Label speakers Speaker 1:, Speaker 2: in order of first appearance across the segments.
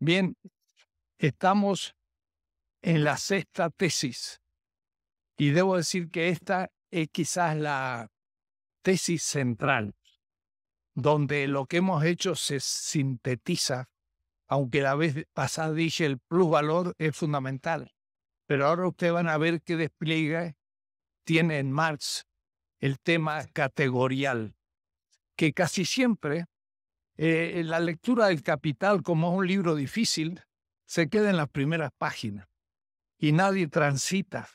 Speaker 1: Bien, estamos en la sexta tesis y debo decir que esta es quizás la tesis central, donde lo que hemos hecho se sintetiza, aunque la vez pasada dije el plusvalor es fundamental, pero ahora ustedes van a ver qué despliegue tiene en Marx el tema categorial, que casi siempre eh, la lectura del Capital, como es un libro difícil, se queda en las primeras páginas y nadie transita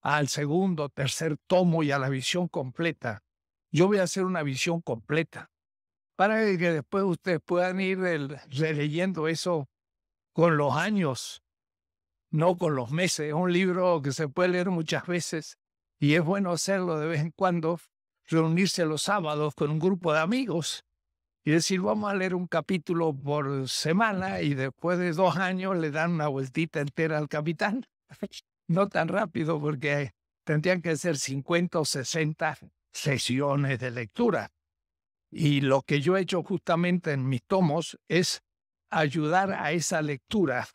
Speaker 1: al segundo, tercer tomo y a la visión completa. Yo voy a hacer una visión completa para que después ustedes puedan ir releyendo eso con los años, no con los meses. Es un libro que se puede leer muchas veces y es bueno hacerlo de vez en cuando, reunirse los sábados con un grupo de amigos y decir, vamos a leer un capítulo por semana y después de dos años le dan una vueltita entera al capitán. No tan rápido porque tendrían que ser 50 o 60 sesiones de lectura. Y lo que yo he hecho justamente en mis tomos es ayudar a esa lectura.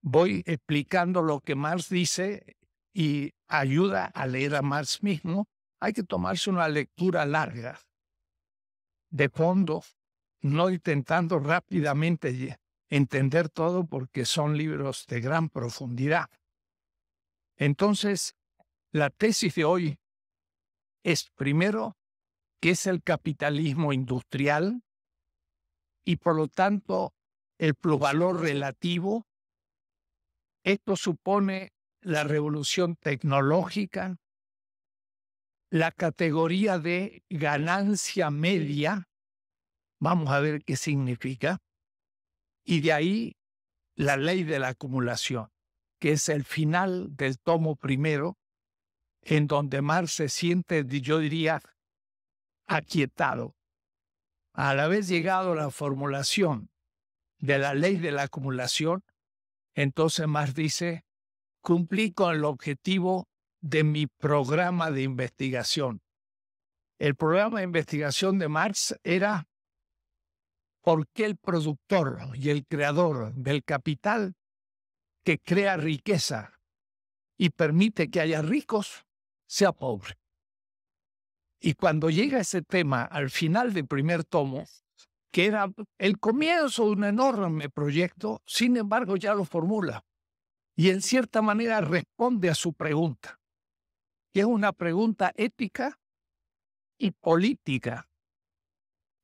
Speaker 1: Voy explicando lo que Marx dice y ayuda a leer a Marx mismo. Hay que tomarse una lectura larga de fondo, no intentando rápidamente entender todo porque son libros de gran profundidad. Entonces, la tesis de hoy es primero que es el capitalismo industrial y por lo tanto el plusvalor relativo. Esto supone la revolución tecnológica, la categoría de ganancia media, vamos a ver qué significa, y de ahí la ley de la acumulación, que es el final del tomo primero, en donde Marx se siente, yo diría, aquietado. Al haber llegado a la formulación de la ley de la acumulación, entonces Marx dice, cumplí con el objetivo de mi programa de investigación. El programa de investigación de Marx era por qué el productor y el creador del capital que crea riqueza y permite que haya ricos sea pobre. Y cuando llega ese tema al final del primer tomo, que era el comienzo de un enorme proyecto, sin embargo ya lo formula y en cierta manera responde a su pregunta es una pregunta ética y política,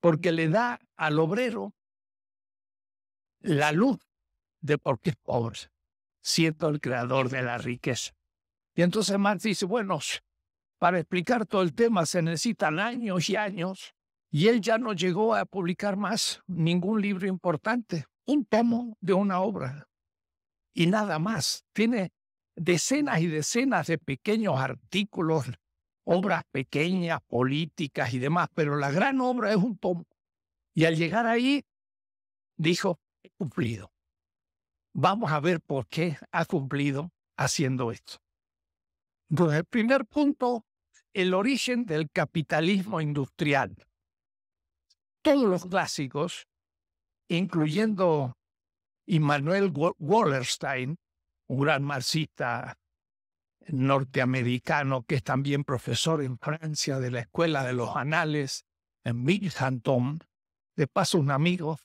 Speaker 1: porque le da al obrero la luz de por qué es pobre, siendo el creador de la riqueza. Y entonces Marx dice, bueno, para explicar todo el tema se necesitan años y años, y él ya no llegó a publicar más ningún libro importante, un tomo de una obra, y nada más. Tiene decenas y decenas de pequeños artículos, obras pequeñas, políticas y demás, pero la gran obra es un tomo. Y al llegar ahí, dijo, he cumplido. Vamos a ver por qué ha cumplido haciendo esto. Entonces, el primer punto, el origen del capitalismo industrial. Todos los clásicos, incluyendo Immanuel Wallerstein, un gran marxista norteamericano que es también profesor en Francia de la Escuela de los Anales en Binghamton. De paso un amigo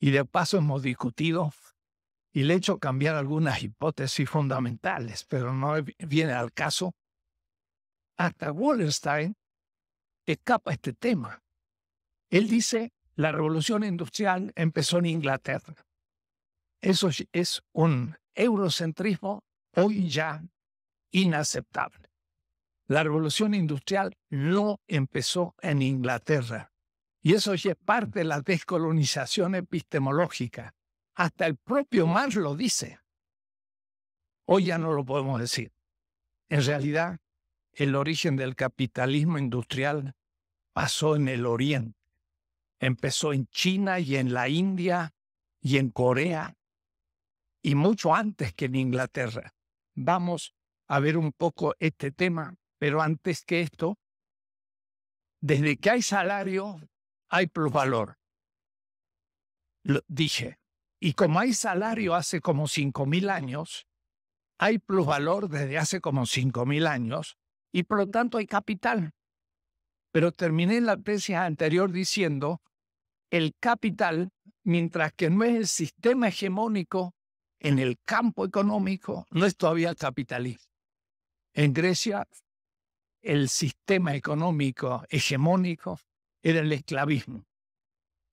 Speaker 1: y de paso hemos discutido y le he hecho cambiar algunas hipótesis fundamentales, pero no viene al caso. Hasta Wallerstein escapa este tema. Él dice, la revolución industrial empezó en Inglaterra. Eso es un eurocentrismo hoy ya inaceptable. La revolución industrial no empezó en Inglaterra. Y eso ya es parte de la descolonización epistemológica. Hasta el propio Marx lo dice. Hoy ya no lo podemos decir. En realidad, el origen del capitalismo industrial pasó en el Oriente. Empezó en China y en la India y en Corea y mucho antes que en Inglaterra. Vamos a ver un poco este tema, pero antes que esto, desde que hay salario, hay plusvalor. Lo dije. Y como hay salario hace como 5.000 años, hay plusvalor desde hace como 5.000 años y por lo tanto hay capital. Pero terminé la tesis anterior diciendo, el capital, mientras que no es el sistema hegemónico, en el campo económico no es todavía capitalismo. En Grecia, el sistema económico hegemónico era el esclavismo.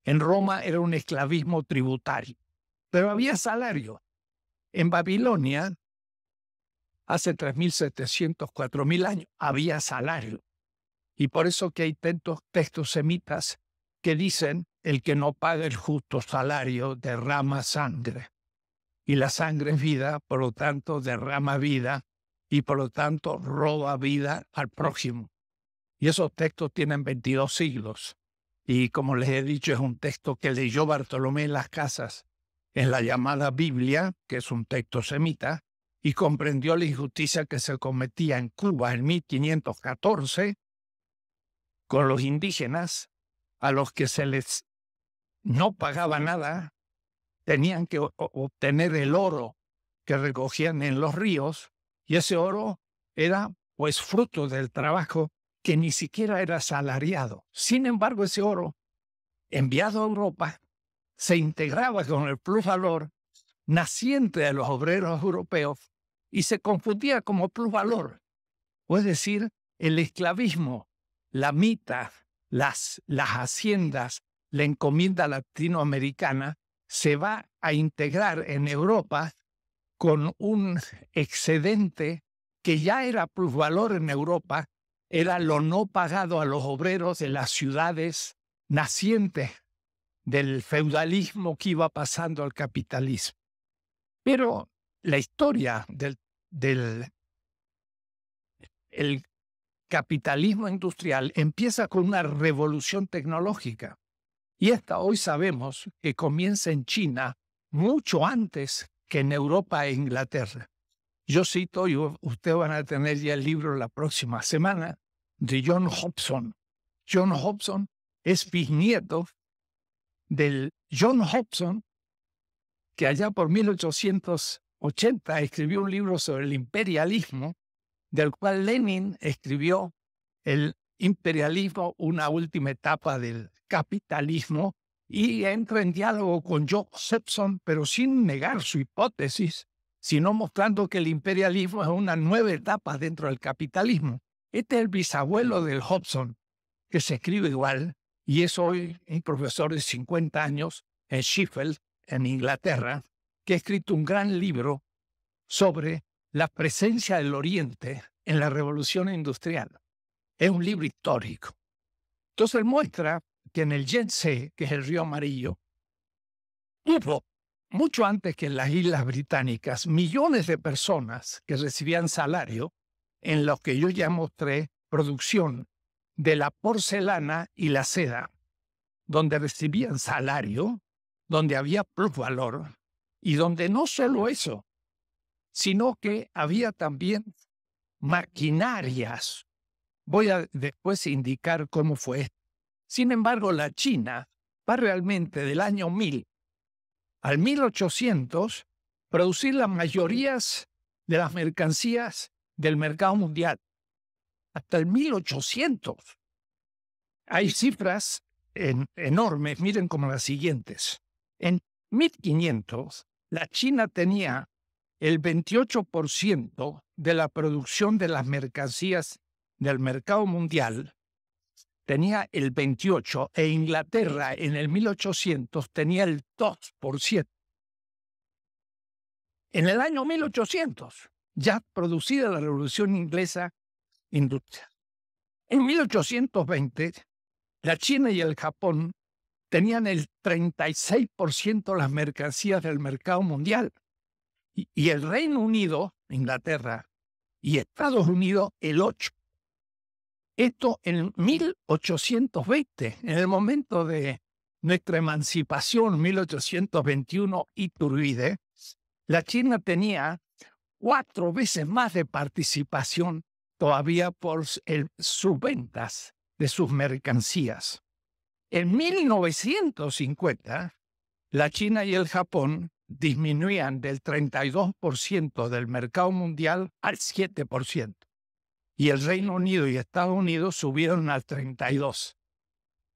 Speaker 1: En Roma era un esclavismo tributario, pero había salario. En Babilonia, hace 3.700, 4.000 años, había salario. Y por eso que hay tantos textos semitas que dicen, el que no paga el justo salario derrama sangre y la sangre es vida, por lo tanto derrama vida y por lo tanto roba vida al prójimo. Y esos textos tienen 22 siglos. Y como les he dicho, es un texto que leyó Bartolomé en las casas, en la llamada Biblia, que es un texto semita, y comprendió la injusticia que se cometía en Cuba en 1514 con los indígenas, a los que se les no pagaba nada tenían que obtener el oro que recogían en los ríos y ese oro era pues fruto del trabajo que ni siquiera era salariado Sin embargo, ese oro enviado a Europa se integraba con el plusvalor naciente de los obreros europeos y se confundía como plusvalor, es decir, el esclavismo, la mitad, las, las haciendas, la encomienda latinoamericana se va a integrar en Europa con un excedente que ya era plusvalor en Europa, era lo no pagado a los obreros de las ciudades nacientes del feudalismo que iba pasando al capitalismo. Pero la historia del, del capitalismo industrial empieza con una revolución tecnológica. Y esta hoy sabemos que comienza en China mucho antes que en Europa e Inglaterra. Yo cito, y ustedes van a tener ya el libro la próxima semana, de John Hobson. John Hobson es bisnieto del John Hobson, que allá por 1880 escribió un libro sobre el imperialismo, del cual Lenin escribió el imperialismo, una última etapa del capitalismo, y entra en diálogo con Joe pero sin negar su hipótesis, sino mostrando que el imperialismo es una nueva etapa dentro del capitalismo. Este es el bisabuelo del Hobson, que se escribe igual, y es hoy un profesor de 50 años en Sheffield, en Inglaterra, que ha escrito un gran libro sobre la presencia del Oriente en la revolución industrial es un libro histórico. Entonces muestra que en el Yangtze, que es el río amarillo, hubo, mucho antes que en las Islas Británicas, millones de personas que recibían salario en lo que yo ya mostré producción de la porcelana y la seda, donde recibían salario, donde había plusvalor y donde no solo eso, sino que había también maquinarias Voy a después indicar cómo fue Sin embargo, la China va realmente del año 1000 al 1800 producir las mayorías de las mercancías del mercado mundial. Hasta el 1800. Hay cifras enormes, miren como las siguientes. En 1500, la China tenía el 28% de la producción de las mercancías del mercado mundial tenía el 28 e Inglaterra en el 1800 tenía el 2%. En el año 1800, ya producida la Revolución Inglesa Industrial. En 1820, la China y el Japón tenían el 36% de las mercancías del mercado mundial. y el Reino Unido, Inglaterra, y Estados Unidos, el 8%. Esto en 1820, en el momento de nuestra emancipación, 1821, y Iturbide, la China tenía cuatro veces más de participación todavía por sus ventas de sus mercancías. En 1950, la China y el Japón disminuían del 32% del mercado mundial al 7% y el Reino Unido y Estados Unidos subieron al 32.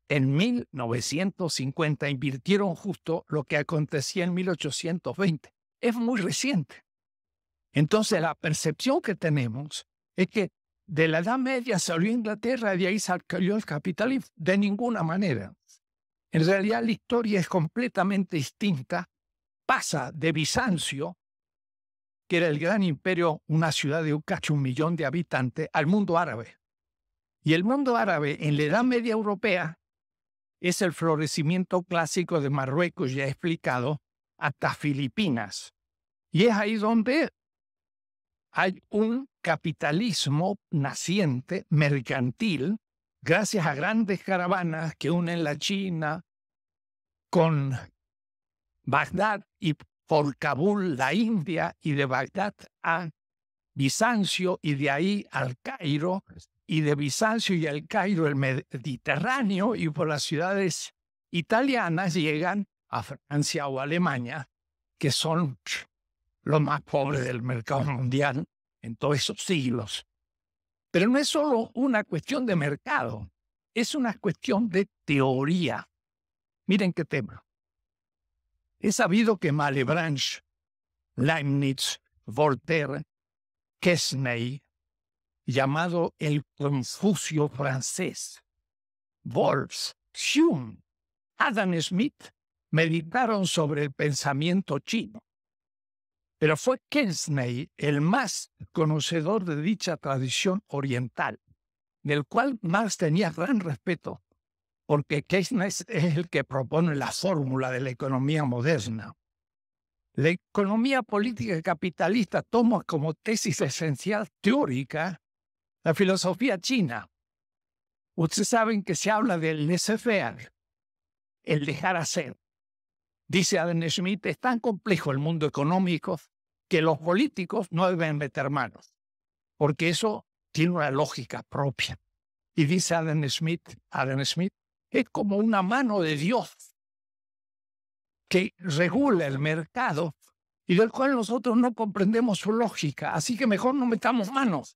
Speaker 1: En 1950 invirtieron justo lo que acontecía en 1820. Es muy reciente. Entonces la percepción que tenemos es que de la Edad Media salió Inglaterra y de ahí salió el capitalismo. De ninguna manera. En realidad la historia es completamente distinta. Pasa de Bizancio que era el gran imperio, una ciudad de cacho un millón de habitantes, al mundo árabe. Y el mundo árabe en la Edad Media Europea es el florecimiento clásico de Marruecos, ya explicado, hasta Filipinas. Y es ahí donde hay un capitalismo naciente, mercantil, gracias a grandes caravanas que unen la China con Bagdad y por Kabul, la India, y de Bagdad a Bizancio, y de ahí al Cairo, y de Bizancio y al Cairo el Mediterráneo, y por las ciudades italianas llegan a Francia o Alemania, que son los más pobres del mercado mundial en todos esos siglos. Pero no es solo una cuestión de mercado, es una cuestión de teoría. Miren qué tema. He sabido que Malebranche, Leibniz, Voltaire, quesnay llamado el Confucio francés, Wolfs, Hume, Adam Smith, meditaron sobre el pensamiento chino. Pero fue Kensney el más conocedor de dicha tradición oriental, del cual Marx tenía gran respeto, porque Keynes es el que propone la fórmula de la economía moderna. La economía política capitalista toma como tesis esencial teórica la filosofía china. Ustedes saben que se habla del laissez-faire, el dejar hacer. Dice Adam Smith, es tan complejo el mundo económico que los políticos no deben meter manos, porque eso tiene una lógica propia. Y dice Adam Smith, Adam Smith, es como una mano de Dios que regula el mercado y del cual nosotros no comprendemos su lógica, así que mejor no metamos manos.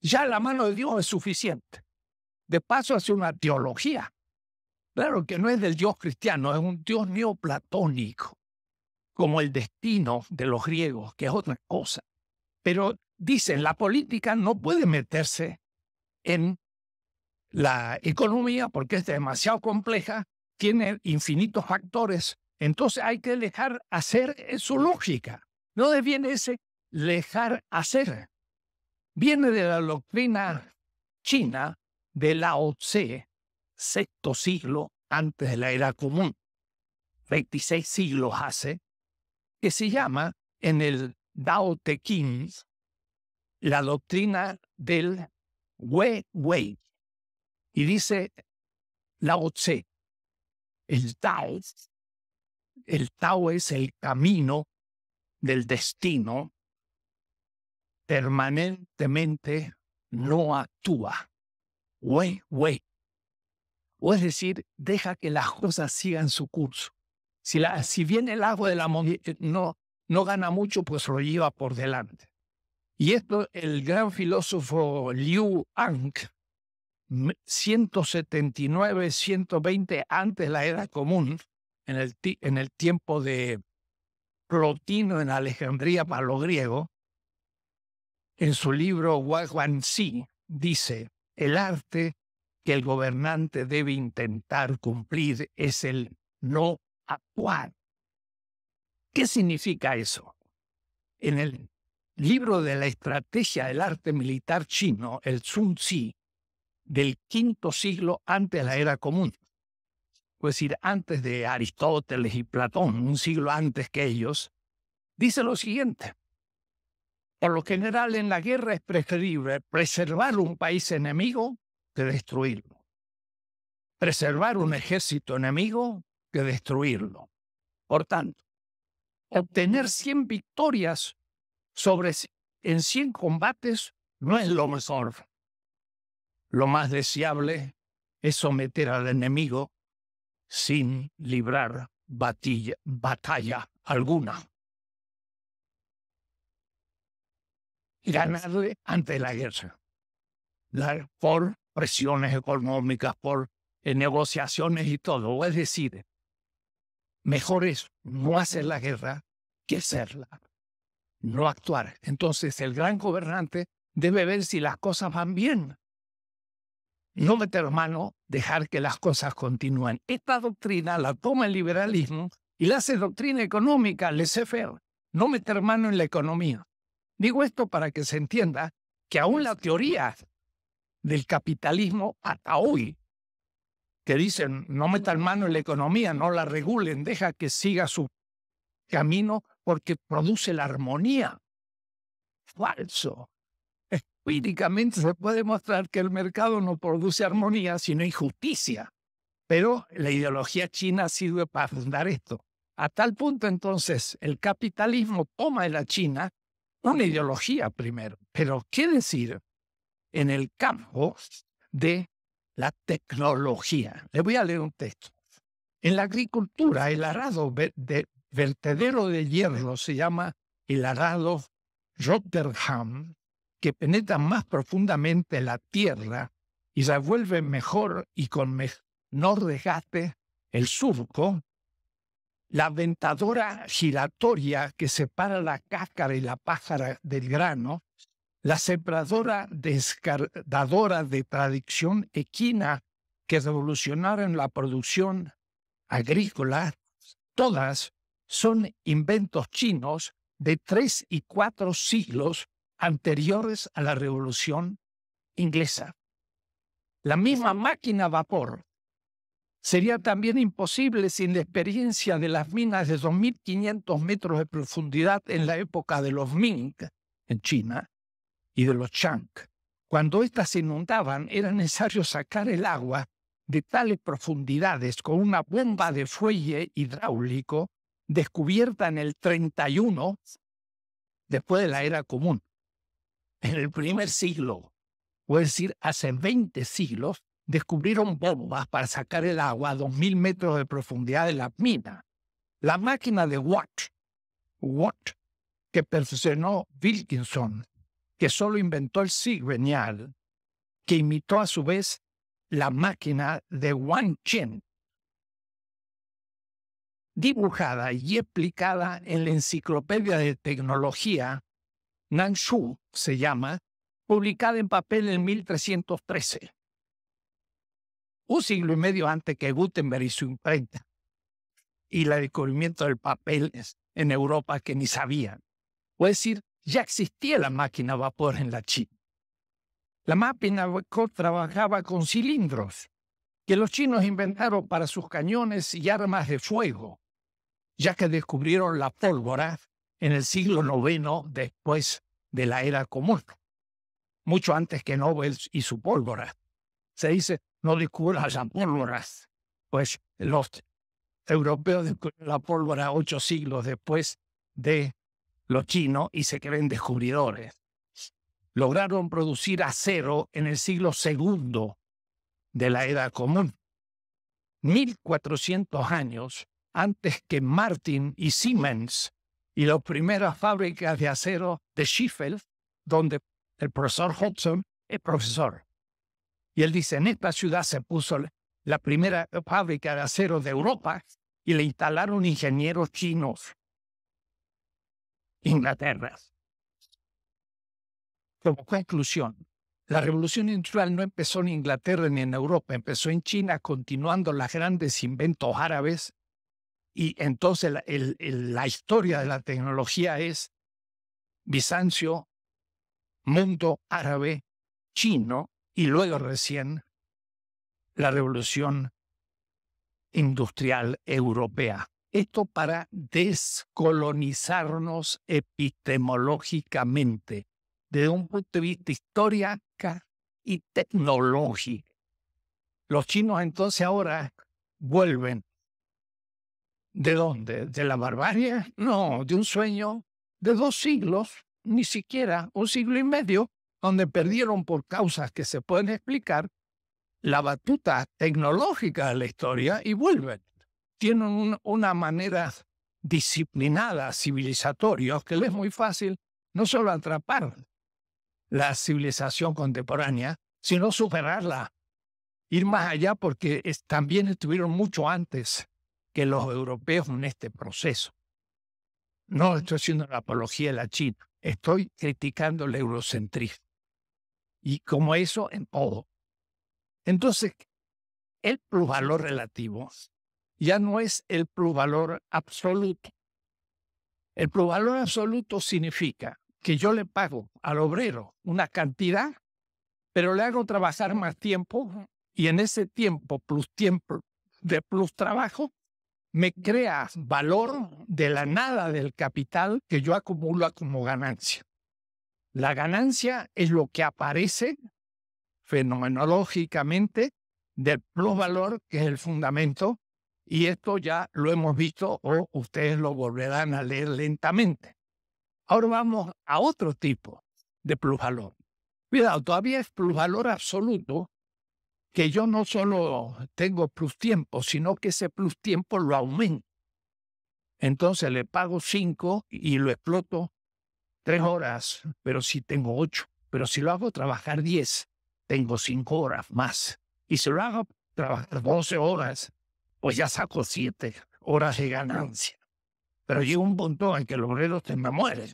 Speaker 1: Ya la mano de Dios es suficiente. De paso hace una teología. Claro que no es del Dios cristiano, es un Dios neoplatónico, como el destino de los griegos, que es otra cosa. Pero dicen, la política no puede meterse en la economía, porque es demasiado compleja, tiene infinitos factores. Entonces hay que dejar hacer eh, su lógica. No viene ese dejar hacer. Viene de la doctrina china de Lao Tse, sexto siglo antes de la era común, 26 siglos hace, que se llama en el Dao Te Ching la doctrina del Wei Wei, y dice Lao Tse, el Tao, el Tao es el camino del destino, permanentemente no actúa. Wei, wei. O es decir, deja que las cosas sigan su curso. Si, la, si viene el agua de la eh, no, no gana mucho, pues lo lleva por delante. Y esto el gran filósofo Liu Ang, 179, 120 antes la era común, en el, tiempo de Plotino en Alejandría para los griegos, en su libro Si dice, el arte que el gobernante debe intentar cumplir es el no actuar. ¿Qué significa eso? En el libro de la estrategia del arte militar chino, el Sun del quinto siglo antes de la era común. Es decir, antes de Aristóteles y Platón, un siglo antes que ellos, dice lo siguiente. Por lo general en la guerra es preferible preservar un país enemigo que destruirlo. Preservar un ejército enemigo que destruirlo. Por tanto, obtener 100 victorias sobre en 100 combates no es lo mejor lo más deseable es someter al enemigo sin librar batalla alguna. Ganarle ante la guerra. dar por presiones económicas, por eh, negociaciones y todo. Es decir, mejor es no hacer la guerra que hacerla. No actuar. Entonces el gran gobernante debe ver si las cosas van bien no meter mano, dejar que las cosas continúen. Esta doctrina la toma el liberalismo y la hace doctrina económica, laissez-faire, no meter mano en la economía. Digo esto para que se entienda que aún la teoría del capitalismo hasta hoy, que dicen no metan mano en la economía, no la regulen, deja que siga su camino porque produce la armonía. Falso empíricamente se puede mostrar que el mercado no produce armonía, sino injusticia. Pero la ideología china sirve para fundar esto. A tal punto entonces el capitalismo toma de la China una ideología primero, pero ¿qué decir en el campo de la tecnología? Le voy a leer un texto. En la agricultura, el arado de vertedero de hierro se llama el arado Rotterdam que penetra más profundamente la tierra y revuelve mejor y con menor desgaste el surco, la ventadora giratoria que separa la cáscara y la pájara del grano, la sembradora descardadora de tradición equina que revolucionaron la producción agrícola, todas son inventos chinos de tres y cuatro siglos anteriores a la Revolución inglesa. La misma máquina a vapor sería también imposible sin la experiencia de las minas de 2.500 metros de profundidad en la época de los Ming en China y de los Chang. Cuando éstas se inundaban era necesario sacar el agua de tales profundidades con una bomba de fuelle hidráulico descubierta en el 31 después de la era común en el primer siglo, o es decir, hace 20 siglos, descubrieron bombas para sacar el agua a 2.000 metros de profundidad de la mina. La máquina de Watt, Watt, que perfeccionó Wilkinson, que solo inventó el cigüeñal, que imitó a su vez la máquina de Wang Chen, dibujada y explicada en la Enciclopedia de Tecnología Nanshu se llama, publicada en papel en 1313, un siglo y medio antes que Gutenberg y su imprenta, y el descubrimiento del papel en Europa que ni sabían. O es decir, ya existía la máquina a vapor en la China. La máquina a vapor trabajaba con cilindros que los chinos inventaron para sus cañones y armas de fuego, ya que descubrieron la pólvora en el siglo IX después de la era común, mucho antes que Nobel y su pólvora. Se dice, no descubras las pólvoras. Pues los europeos descubrieron la pólvora ocho siglos después de los chinos y se creen descubridores. Lograron producir acero en el siglo II de la era común, 1400 años antes que Martin y Siemens y las primeras fábricas de acero de Sheffield, donde el profesor Hodgson es profesor. Y él dice, en esta ciudad se puso la primera fábrica de acero de Europa y le instalaron ingenieros chinos. Inglaterra. Como conclusión, la revolución industrial no empezó en Inglaterra ni en Europa, empezó en China, continuando los grandes inventos árabes y entonces la, historia de la tecnología es Bizancio, mundo árabe, chino, y luego recién la revolución industrial europea. Esto para descolonizarnos epistemológicamente desde un punto de vista histórico y tecnológico. Los chinos entonces ahora vuelven ¿De dónde? ¿De la barbarie? No, de un sueño de dos siglos, ni siquiera un siglo y medio, donde perdieron por causas que se pueden explicar la batuta tecnológica de la historia y vuelven. Tienen una manera disciplinada, civilizatoria, que les es muy fácil no solo atrapar la civilización contemporánea, sino superarla, ir más allá porque también estuvieron mucho antes que los europeos en este proceso. No estoy haciendo la apología de la China, estoy criticando el eurocentrismo. Y como eso en todo. Entonces, el plusvalor relativo ya no es el plusvalor absoluto. El plusvalor absoluto significa que yo le pago al obrero una cantidad, pero le hago trabajar más tiempo y en ese tiempo plus tiempo de plus trabajo, me crea valor de la nada del capital que yo acumulo como ganancia. La ganancia es lo que aparece fenomenológicamente del plusvalor, que es el fundamento, y esto ya lo hemos visto o ustedes lo volverán a leer lentamente. Ahora vamos a otro tipo de plusvalor. Cuidado, todavía es plusvalor absoluto que yo no solo tengo plus tiempo, sino que ese plus tiempo lo aumento. Entonces le pago cinco y lo exploto tres horas, pero si tengo ocho. Pero si lo hago trabajar diez, tengo cinco horas más. Y si lo hago trabajar doce horas, pues ya saco siete horas de ganancia. Pero llega un punto en que el obrero se me muere.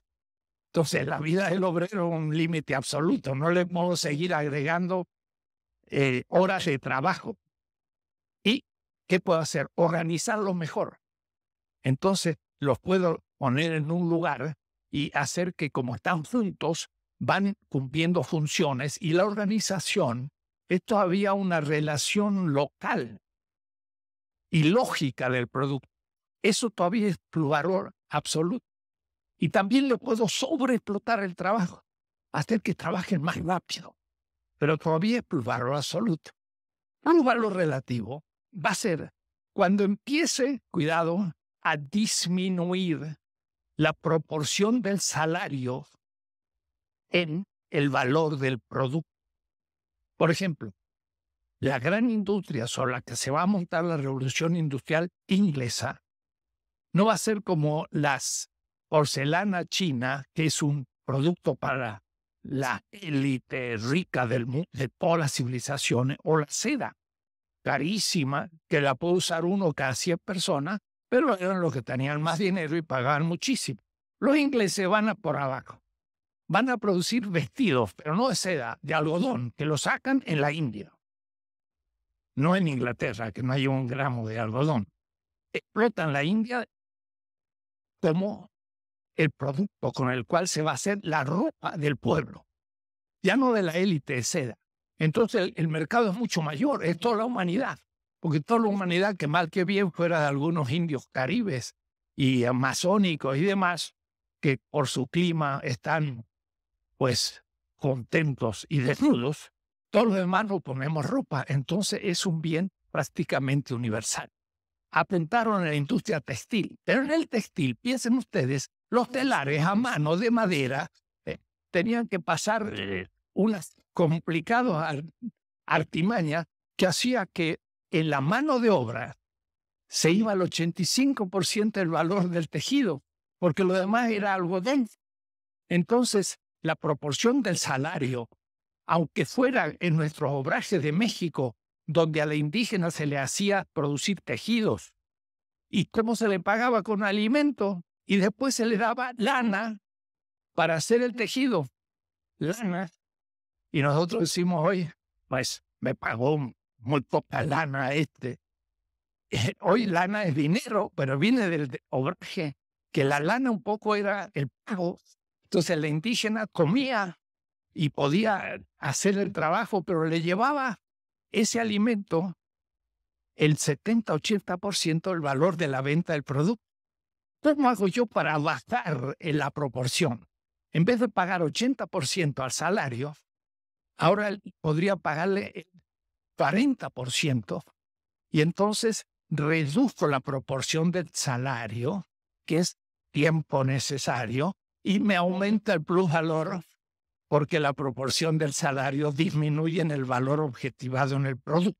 Speaker 1: Entonces la vida del obrero es un límite absoluto. No le puedo seguir agregando horas de trabajo. ¿Y qué puedo hacer? Organizarlo mejor. Entonces, los puedo poner en un lugar y hacer que como están juntos, van cumpliendo funciones y la organización es todavía una relación local y lógica del producto. Eso todavía es valor absoluto. Y también le puedo sobreexplotar el trabajo, hacer que trabajen más rápido, pero todavía es valor absoluto. Un valor relativo va a ser cuando empiece, cuidado, a disminuir la proporción del salario en el valor del producto. Por ejemplo, la gran industria sobre la que se va a montar la revolución industrial inglesa no va a ser como las porcelana china, que es un producto para la élite rica del de todas las civilizaciones, o la seda, carísima, que la puede usar uno cada 100 personas, pero eran los que tenían más dinero y pagaban muchísimo. Los ingleses van a por abajo. Van a producir vestidos, pero no de seda, de algodón, que lo sacan en la India. No en Inglaterra, que no hay un gramo de algodón. Explotan la India como el producto con el cual se va a hacer la ropa del pueblo, ya no de la élite de seda. Entonces el, mercado es mucho mayor, es toda la humanidad, porque toda la humanidad que mal que bien fuera de algunos indios caribes y amazónicos y demás, que por su clima están pues contentos y desnudos, todos los demás nos ponemos ropa, entonces es un bien prácticamente universal. Apuntaron en la industria textil, pero en el textil, piensen ustedes los telares a mano de madera eh, tenían que pasar eh, unas complicadas artimañas que hacía que en la mano de obra se iba al 85% del valor del tejido, porque lo demás era algo denso. Entonces, la proporción del salario, aunque fuera en nuestros obrajes de México, donde a la indígena se le hacía producir tejidos, ¿y cómo se le pagaba con alimento? y después se le daba lana para hacer el tejido. Lana. Y nosotros decimos, hoy pues me pagó muy poca lana este. Eh, hoy lana es dinero, pero viene del obraje, que la lana un poco era el pago. Entonces la indígena comía y podía hacer el trabajo, pero le llevaba ese alimento el 70-80% del valor de la venta del producto. ¿Cómo hago yo para bajar eh, la proporción? En vez de pagar 80% al salario, ahora podría pagarle el 40% y entonces reduzco la proporción del salario, que es tiempo necesario, y me aumenta el plusvalor porque la proporción del salario disminuye en el valor objetivado en el producto.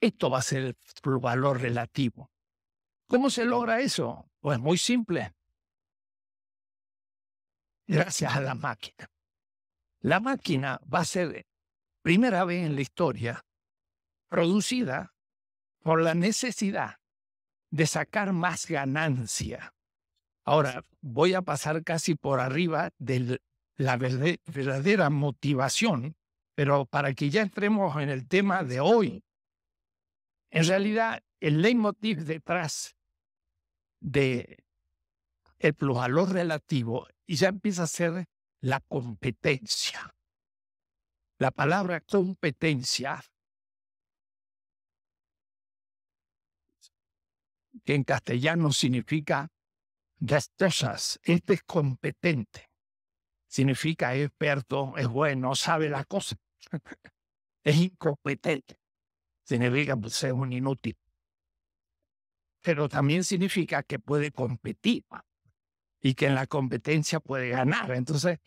Speaker 1: Esto va a ser el plusvalor relativo. ¿Cómo se logra eso? Pues muy simple. Gracias a la máquina. La máquina va a ser eh, primera vez en la historia producida por la necesidad de sacar más ganancia. Ahora voy a pasar casi por arriba de la verdadera motivación, pero para que ya entremos en el tema de hoy, en realidad el leitmotiv detrás de el plusvalor relativo y ya empieza a ser la competencia. La palabra competencia, que en castellano significa destrezas, este es competente, significa experto, es bueno, sabe las cosas es incompetente, significa ser pues, un inútil pero también significa que puede competir y que en la competencia puede ganar. Entonces,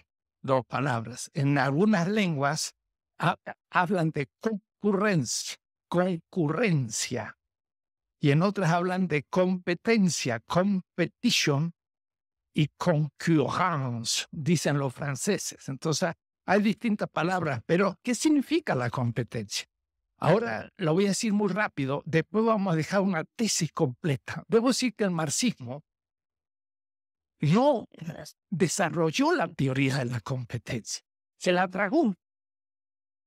Speaker 1: dos palabras. En algunas lenguas hablan de concurrencia, concurrencia, y en otras hablan de competencia, competition y concurrence, dicen los franceses. Entonces, hay distintas palabras, pero ¿qué significa la competencia? Ahora lo voy a decir muy rápido, después vamos a dejar una tesis completa. Debo decir que el marxismo no desarrolló la teoría de la competencia, se la tragó.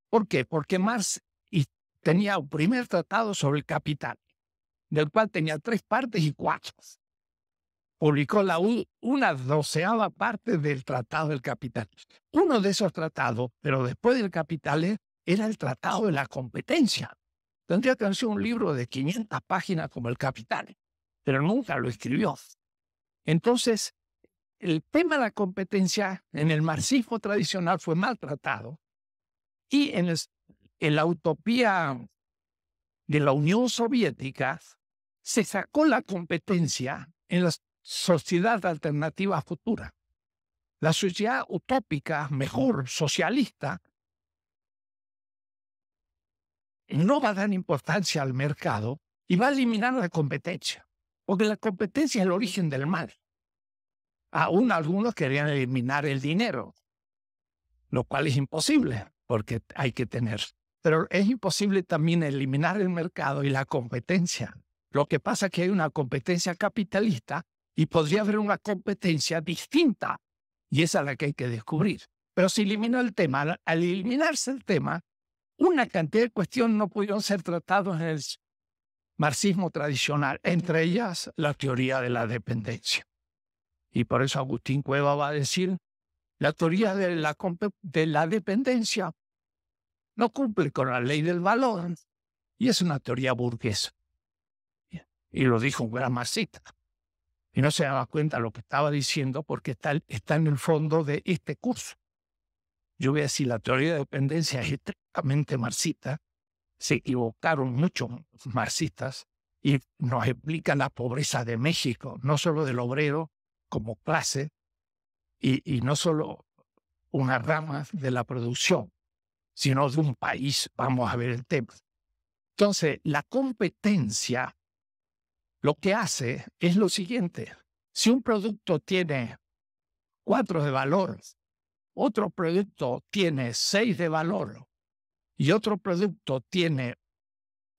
Speaker 1: ¿Por qué? Porque Marx tenía un primer tratado sobre el capital, del cual tenía tres partes y cuatro. Publicó la una doceava parte del Tratado del Capital. Uno de esos tratados, pero después del Capital, es era el Tratado de la Competencia. Tendría que ser un libro de 500 páginas como El Capital, pero nunca lo escribió. Entonces, el tema de la competencia en el marxismo tradicional fue maltratado y en, en la utopía de la Unión Soviética se sacó la competencia en la sociedad alternativa futura. La sociedad utópica, mejor, socialista, no va a dar importancia al mercado y va a eliminar la competencia, porque la competencia es el origen del mal. Aún algunos querían eliminar el dinero, lo cual es imposible, porque hay que tener. Pero es imposible también eliminar el mercado y la competencia. Lo que pasa es que hay una competencia capitalista y podría haber una competencia distinta, y esa es la que hay que descubrir. Pero si eliminó el tema. Al eliminarse el tema, una cantidad de cuestiones no pudieron ser tratadas en el marxismo tradicional, entre ellas la teoría de la dependencia. Y por eso Agustín Cueva va a decir, la teoría de la, dependencia no cumple con la ley del valor y es una teoría burguesa. Y lo dijo un gran marxista. Y no se daba cuenta de lo que estaba diciendo porque está, está en el fondo de este curso. Yo voy a decir, la teoría de dependencia es marxista, se equivocaron muchos marxistas y nos explica la pobreza de México, no solo del obrero como clase y, y no solo una rama de la producción, sino de un país. Vamos a ver el tema. Entonces, la competencia lo que hace es lo siguiente. Si un producto tiene cuatro de valor, otro producto tiene seis de valor, y otro producto tiene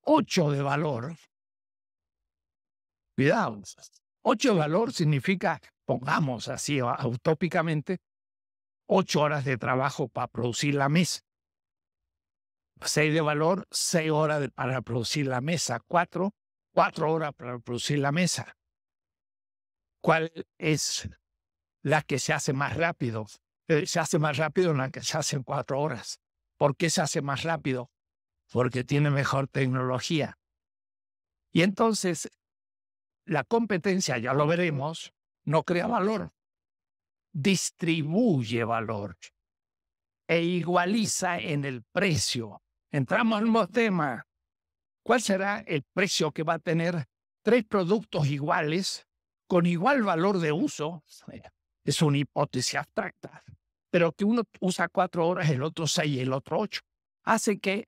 Speaker 1: ocho de valor, cuidado, 8 de valor significa, pongamos así utópicamente, ocho horas de trabajo para producir la mesa. 6 de valor, seis horas para producir la mesa. Cuatro, 4 horas para producir la mesa. ¿Cuál es la que se hace más rápido? Eh, se hace más rápido en la que se hacen cuatro horas. ¿Por qué se hace más rápido? Porque tiene mejor tecnología. Y entonces, la competencia, ya lo veremos, no crea valor, distribuye valor e igualiza en el precio. Entramos en los tema. ¿Cuál será el precio que va a tener tres productos iguales con igual valor de uso? Es una hipótesis abstracta pero que uno usa cuatro horas, el otro seis, el otro ocho, hace que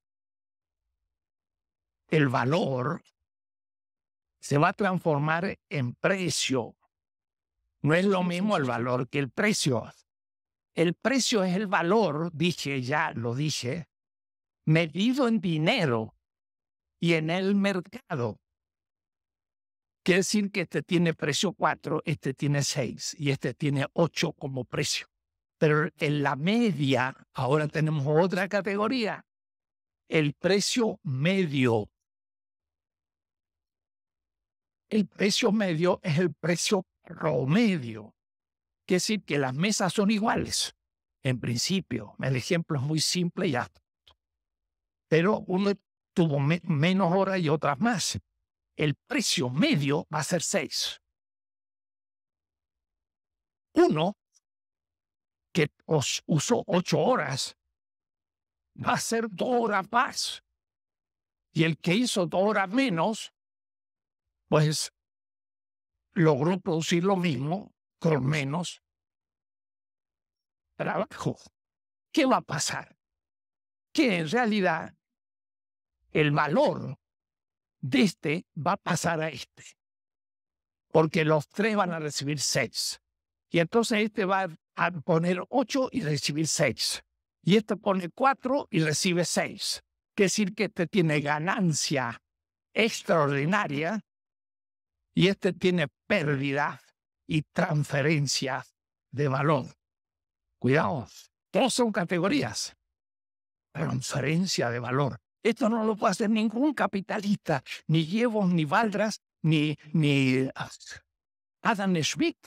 Speaker 1: el valor se va a transformar en precio. No es lo mismo el valor que el precio. El precio es el valor, dije ya, lo dije, medido en dinero y en el mercado. Quiere decir que este tiene precio cuatro, este tiene seis y este tiene ocho como precio. Pero en la media, ahora tenemos otra categoría, el precio medio. El precio medio es el precio promedio. Quiere decir que las mesas son iguales, en principio. El ejemplo es muy simple y abstracto Pero uno tuvo menos horas y otras más. El precio medio va a ser seis Uno que os usó ocho horas, va a ser dos horas más. Y el que hizo dos horas menos, pues logró producir lo mismo con
Speaker 2: menos trabajo. ¿Qué va a pasar?
Speaker 1: Que en realidad el valor de este va a pasar a este, porque los tres van a recibir seis. Y entonces este va a poner 8 y recibir 6. Y este pone 4 y recibe 6. Quiere decir que este tiene ganancia extraordinaria y este tiene pérdida y transferencia de valor. Cuidado, todos son categorías. Transferencia de valor. Esto no lo puede hacer ningún capitalista, ni llevos ni Valdras, ni, ni ah, Adam Schmidt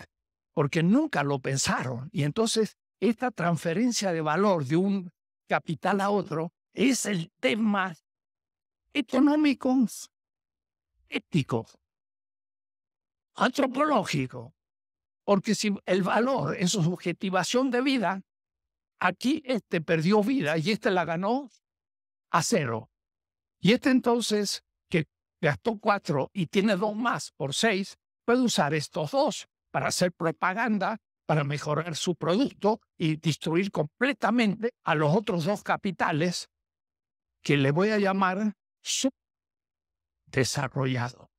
Speaker 1: porque nunca lo pensaron. Y entonces esta transferencia de valor de un capital a otro es el tema económico, ético, antropológico. Porque si el valor es su subjetivación de vida, aquí este perdió vida y este la ganó a cero. Y este entonces, que gastó cuatro y tiene dos más por seis, puede usar estos dos para hacer propaganda, para mejorar su producto y destruir completamente a los otros dos capitales que le voy a llamar subdesarrollado.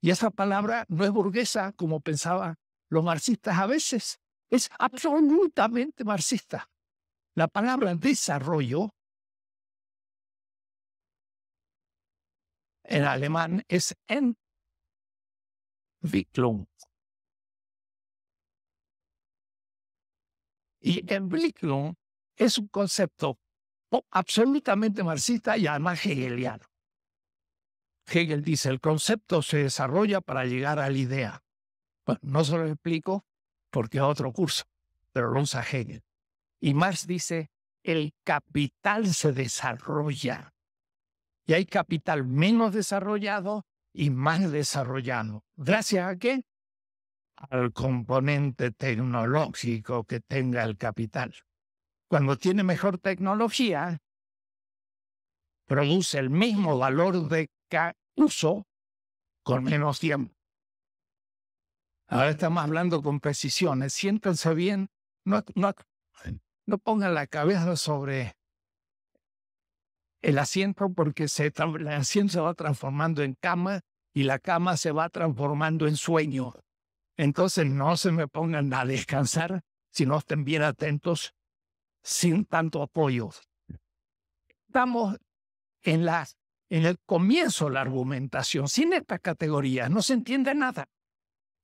Speaker 1: Y esa palabra no es burguesa como pensaban los marxistas a veces, es absolutamente marxista. La palabra
Speaker 2: desarrollo en alemán es Entwicklung.
Speaker 1: Y en Blicklund es un concepto absolutamente marxista y además hegeliano. Hegel dice, el concepto se desarrolla para llegar a la idea. Bueno, no se lo explico porque es otro curso, pero lo usa Hegel. Y Marx dice, el capital se desarrolla. Y hay capital menos desarrollado y más desarrollado. ¿Gracias a qué? al componente tecnológico que tenga el capital. Cuando tiene mejor tecnología, produce el mismo valor de uso con menos tiempo. Ahora estamos hablando con precisiones. Siéntanse bien, no, no, no pongan la cabeza sobre el asiento porque el asiento se va transformando en cama y la cama se va transformando en sueño. Entonces no se me pongan a descansar si no estén bien atentos, sin tanto apoyo. Estamos en, en el comienzo de la argumentación. Sin esta categoría no se entiende nada.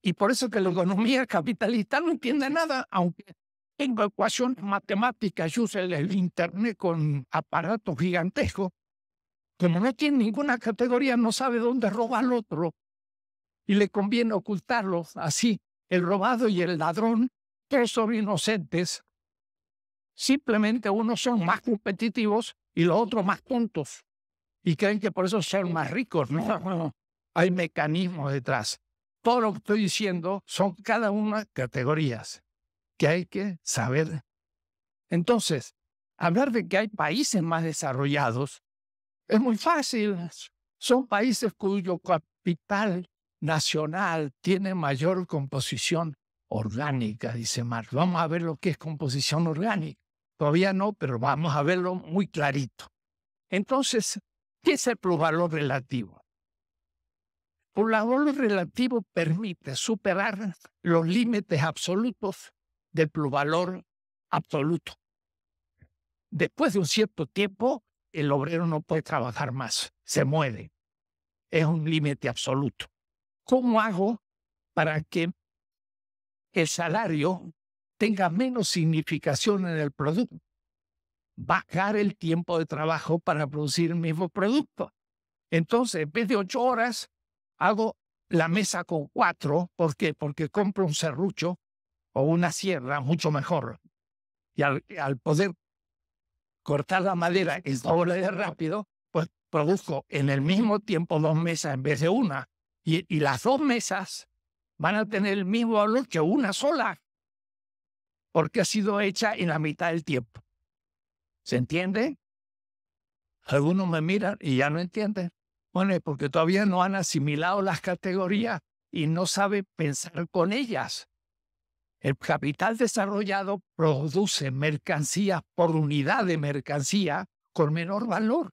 Speaker 1: Y por eso que la economía capitalista no entiende nada, aunque tengo ecuaciones matemáticas, yo uso el, Internet con aparatos gigantescos, como no tiene ninguna categoría, no sabe dónde roba al otro, y le conviene ocultarlos Así, el robado y el ladrón, que son inocentes, simplemente unos son más competitivos y los otros más tontos. Y creen que por eso son más ricos. No, hay mecanismos detrás. Todo lo que estoy diciendo son cada una categorías que hay que saber. Entonces, hablar de que hay países más desarrollados es muy fácil. Son países cuyo capital nacional tiene mayor composición orgánica, dice Marx. Vamos a ver lo que es composición orgánica. Todavía no, pero vamos a verlo muy clarito. Entonces, ¿qué es el plusvalor relativo? El plusvalor relativo permite superar los límites absolutos del plusvalor absoluto. Después de un cierto tiempo, el obrero no puede trabajar más, se muere. Es un límite absoluto. ¿Cómo hago para que el salario tenga menos significación en el producto? Bajar el tiempo de trabajo para producir el mismo producto. Entonces, en vez de ocho horas, hago la mesa con cuatro. ¿Por qué? Porque compro un serrucho o una sierra mucho mejor. Y al, poder cortar la madera es doble de rápido, pues produzco en el mismo tiempo dos mesas en vez de una y, las dos mesas van a tener el mismo valor que una sola, porque ha sido hecha en la mitad del tiempo. ¿Se entiende? Algunos me miran y ya no entienden. Bueno, es porque todavía no han asimilado las categorías y no saben pensar con ellas. El capital desarrollado produce mercancías por unidad de mercancía con menor valor.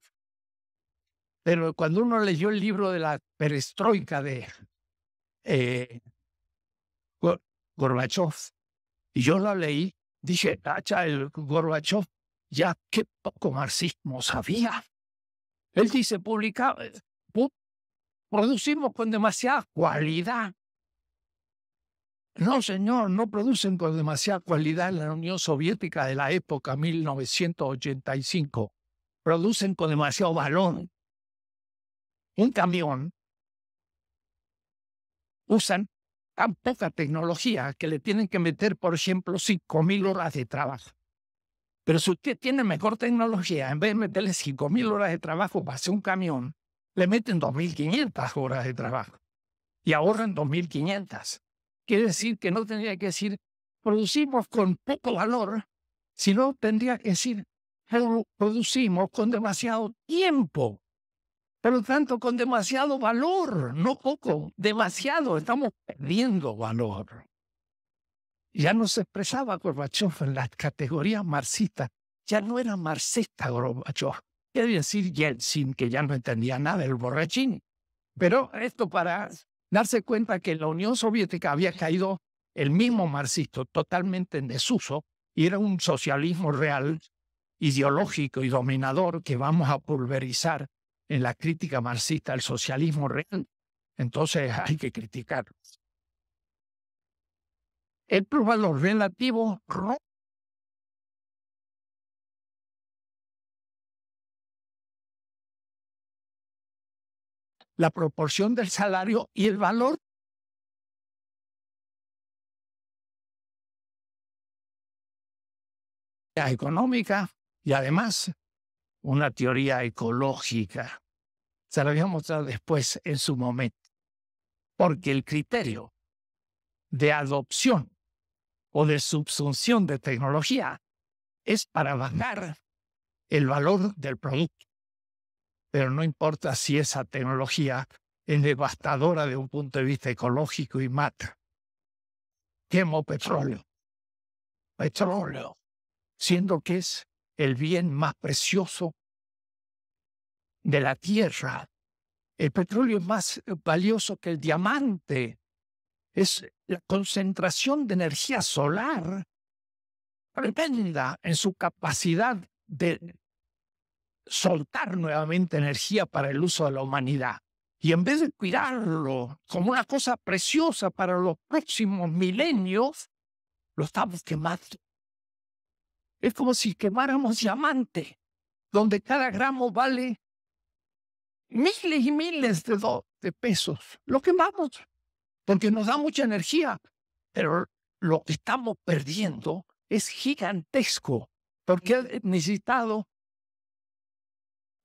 Speaker 1: Pero cuando uno leyó el libro de la perestroika de eh, Gorbachev, y yo lo leí, dije, el Gorbachev, ya qué poco marxismo sabía. Él dice, publica, eh, producimos con demasiada cualidad. No, señor, no producen con demasiada cualidad en la Unión Soviética de la época 1985. Producen con demasiado balón un camión, usan tan poca tecnología que le tienen que meter, por ejemplo, 5.000 horas de trabajo. Pero si usted tiene mejor tecnología, en vez de meterle 5.000 horas de trabajo para hacer un camión, le meten 2.500 horas de trabajo y ahorran 2.500. Quiere decir que no tendría que decir, producimos con poco valor, sino tendría que decir, producimos con demasiado tiempo pero tanto con demasiado valor, no poco, demasiado, estamos perdiendo valor. Ya no se expresaba Gorbachev en las categorías marxistas, ya no era marxista Gorbachev. Quiere decir Yeltsin, que ya no entendía nada el borrachín. Pero esto para darse cuenta que la Unión Soviética había caído el mismo marxista, totalmente en desuso y era un socialismo real, ideológico y dominador que vamos a pulverizar en la crítica marxista al socialismo real, entonces hay que criticarlos
Speaker 2: El valor relativo la proporción del salario y el valor económica y además
Speaker 1: una teoría ecológica. Se la voy a mostrar después en su momento. Porque el criterio de adopción o de subsunción de tecnología es para bajar el valor del producto. Pero no importa si esa tecnología es devastadora de un punto de vista ecológico y mata. Quemo petróleo. Petróleo. Siendo que es el bien más precioso de la tierra. El petróleo es más eh, valioso que el diamante. Es la concentración de energía solar tremenda en su capacidad de soltar nuevamente energía para el uso de la humanidad. Y en vez de cuidarlo como una cosa preciosa para los próximos milenios, lo estamos quemando. Es como si quemáramos diamante, donde cada gramo vale miles y miles de, pesos. Lo quemamos porque nos da mucha energía, pero lo que estamos perdiendo es gigantesco porque ha necesitado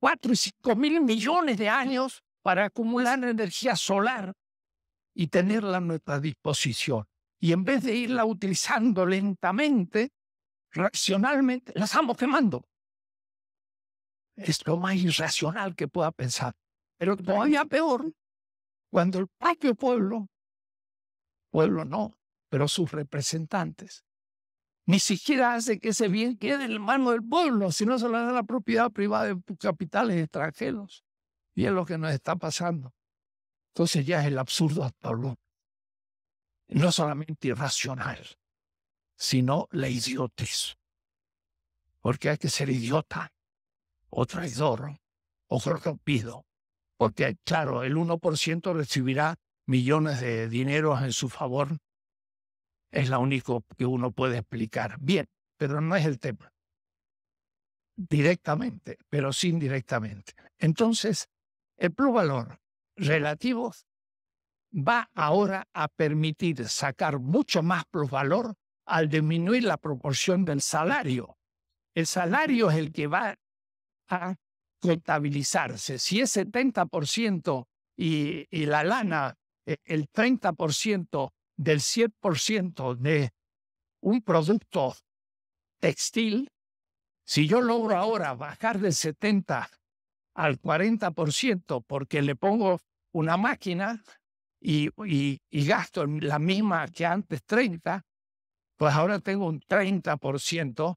Speaker 1: 4 y 5 mil millones de años para acumular energía solar y tenerla a nuestra disposición. Y en vez de irla utilizando lentamente, racionalmente, la estamos quemando es lo más irracional que pueda pensar. Pero todavía peor, cuando el propio pueblo, pueblo no, pero sus representantes, ni siquiera hace que ese bien quede en mano del pueblo, sino se lo da a la propiedad privada de capitales extranjeros. Y es lo que nos está pasando. Entonces ya es el absurdo hasta no solamente irracional, sino la idiotez. Porque hay que ser idiota o traidor o corrompido, porque claro, el 1% recibirá millones de dineros en su favor. Es lo único que uno puede explicar. Bien, pero no es el tema. Directamente, pero sin directamente. Entonces, el plusvalor relativo va ahora a permitir sacar mucho más plusvalor al disminuir la proporción del salario. El salario es el que va a contabilizarse. Si es 70% y, la lana, eh, el 30% del 100% de un producto textil, si yo logro ahora bajar del 70 al 40% porque le pongo una máquina y, y, gasto la misma que antes 30, pues ahora tengo un 30%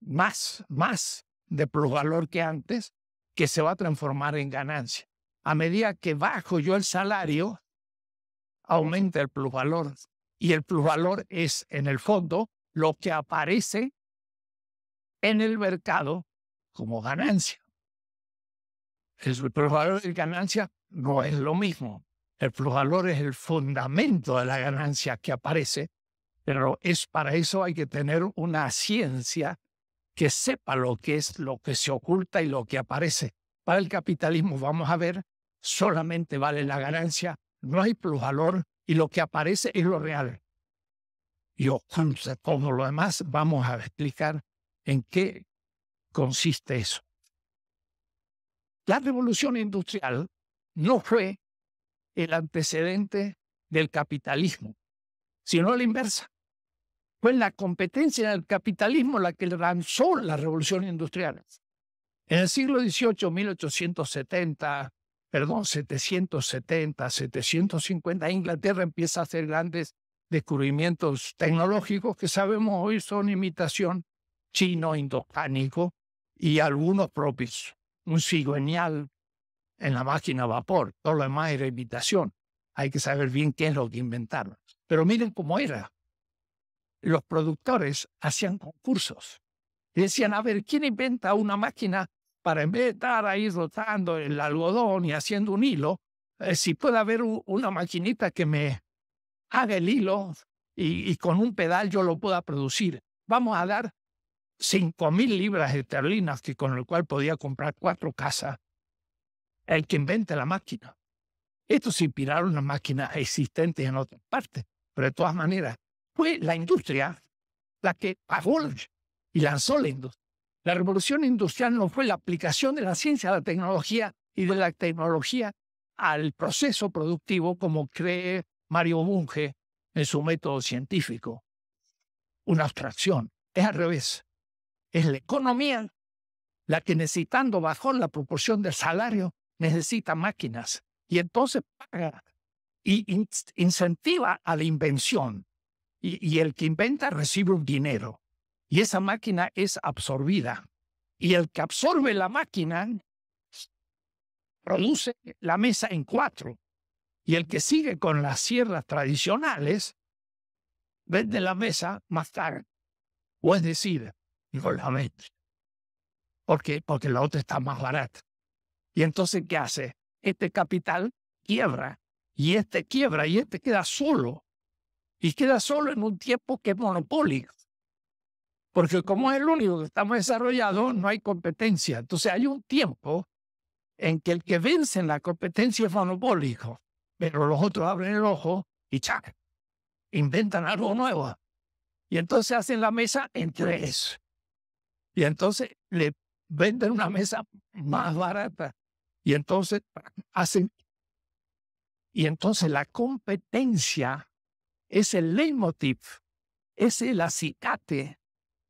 Speaker 1: más, más de plusvalor que antes, que se va a transformar en ganancia. A medida que bajo yo el salario, aumenta el plusvalor. Y el plusvalor es, en el fondo, lo que aparece en el mercado como ganancia. El plusvalor y ganancia no es lo mismo. El plusvalor es el fundamento de la ganancia que aparece, pero es para eso hay que tener una ciencia que sepa lo que es lo que se oculta y lo que aparece. Para el capitalismo, vamos a ver, solamente vale la ganancia, no hay plusvalor y lo que aparece es lo real. Y oculta todo lo demás, vamos a explicar en qué consiste eso. La revolución industrial no fue el antecedente del capitalismo, sino la inversa. Fue la competencia en el capitalismo la que lanzó la revolución industrial. En el siglo XVIII, 1870, perdón, 770, 750, Inglaterra empieza a hacer grandes descubrimientos tecnológicos que sabemos hoy son imitación chino, indocánico y algunos propios. Un cigüeñal en la máquina a vapor, todo lo demás era imitación. Hay que saber bien qué es lo que inventaron. Pero miren cómo era los productores hacían concursos. decían, a ver, ¿quién inventa una máquina para en vez de estar ahí rotando el algodón y haciendo un hilo, eh, si puede haber una maquinita que me haga el hilo y, con un pedal yo lo pueda producir? Vamos a dar 5.000 mil libras esterlinas, que con el cual podía comprar cuatro casas, el que invente la máquina. Estos se inspiraron en máquinas existentes en otras partes, pero de todas maneras, fue la industria la que pagó y lanzó la industria. La revolución industrial no fue la aplicación de la ciencia a la tecnología y de la tecnología al proceso productivo como cree Mario Bunge en su método científico. Una abstracción. Es al revés. Es la economía la que necesitando bajar la proporción del salario necesita máquinas y entonces paga y incentiva a la invención y, el que inventa recibe un dinero y esa máquina es absorbida. Y el que absorbe la máquina produce la mesa en cuatro. Y el que sigue con las sierras tradicionales vende la mesa más tarde. O es decir, no la vende. ¿Por qué? Porque la otra está más barata. Y entonces, ¿qué hace? Este capital quiebra. Y este quiebra y este queda solo y queda solo en un tiempo que es monopólico. Porque como es el único que estamos desarrollado, no hay competencia. Entonces hay un tiempo en que el que vence en la competencia es monopólico, pero los otros abren el ojo y chac, inventan algo nuevo. Y entonces hacen la mesa en tres Y entonces le venden una mesa más barata. Y entonces hacen... Y entonces la competencia es el leitmotiv, es el acicate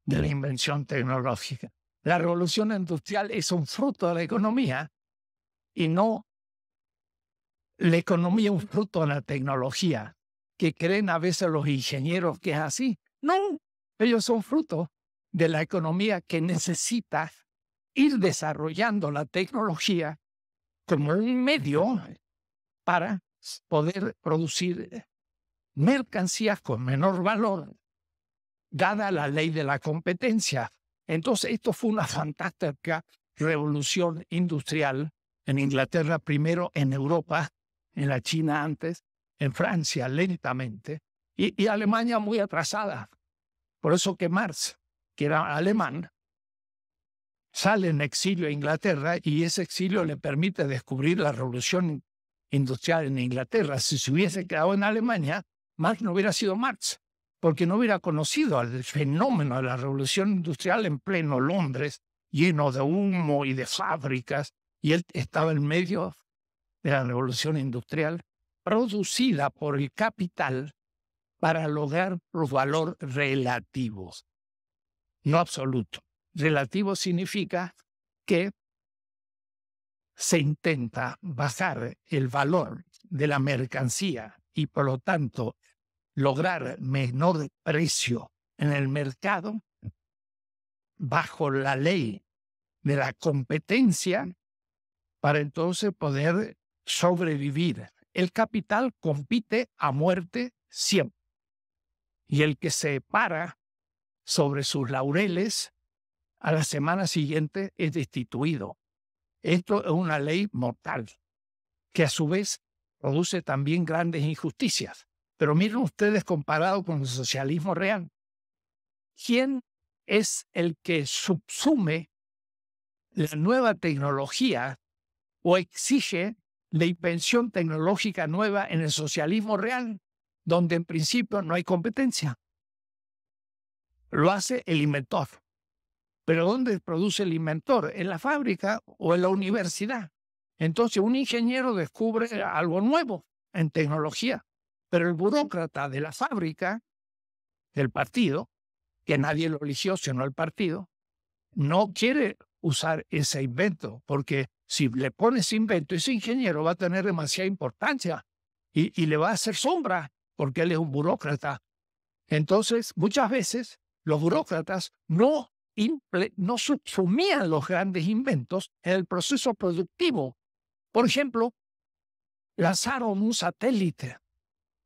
Speaker 1: de la invención tecnológica. La revolución industrial es un fruto de la economía y no la economía un fruto de la tecnología, que creen a veces los ingenieros que es así. No, ellos son fruto de la economía que necesita ir desarrollando la tecnología como un medio para poder producir eh, mercancías con menor valor, dada la ley de la competencia. Entonces, esto fue una fantástica revolución industrial en Inglaterra primero, en Europa, en la China antes, en Francia lentamente, y, Alemania muy atrasada. Por eso que Marx, que era alemán, sale en exilio a Inglaterra y ese exilio le permite descubrir la revolución industrial en Inglaterra. Si se hubiese quedado en Alemania, Marx no hubiera sido Marx, porque no hubiera conocido al fenómeno de la revolución industrial en pleno Londres, lleno de humo y de fábricas, y él estaba en medio de la revolución industrial producida por el capital para lograr los valores relativos, no absoluto. Relativo significa que se intenta bajar el valor de la mercancía y por lo tanto lograr menor precio en el mercado bajo la ley de la competencia para entonces poder sobrevivir. El capital compite a muerte siempre. Y el que se para sobre sus laureles a la semana siguiente es destituido. Esto es una ley mortal, que a su vez produce también grandes injusticias. Pero miren ustedes comparado con el socialismo real, ¿quién es el que subsume la nueva tecnología o exige la invención tecnológica nueva en el socialismo real, donde en principio no hay competencia? Lo hace el inventor. Pero ¿dónde produce el inventor? ¿En la fábrica o en la universidad? Entonces un ingeniero descubre algo nuevo en tecnología. Pero el burócrata de la fábrica, del partido, que nadie lo eligió sino el partido, no quiere usar ese invento, porque si le pones invento, ese ingeniero va a tener demasiada importancia y, le va a hacer sombra, porque él es un burócrata. Entonces, muchas veces los burócratas no, no subsumían los grandes inventos en el proceso productivo. Por ejemplo, lanzaron un satélite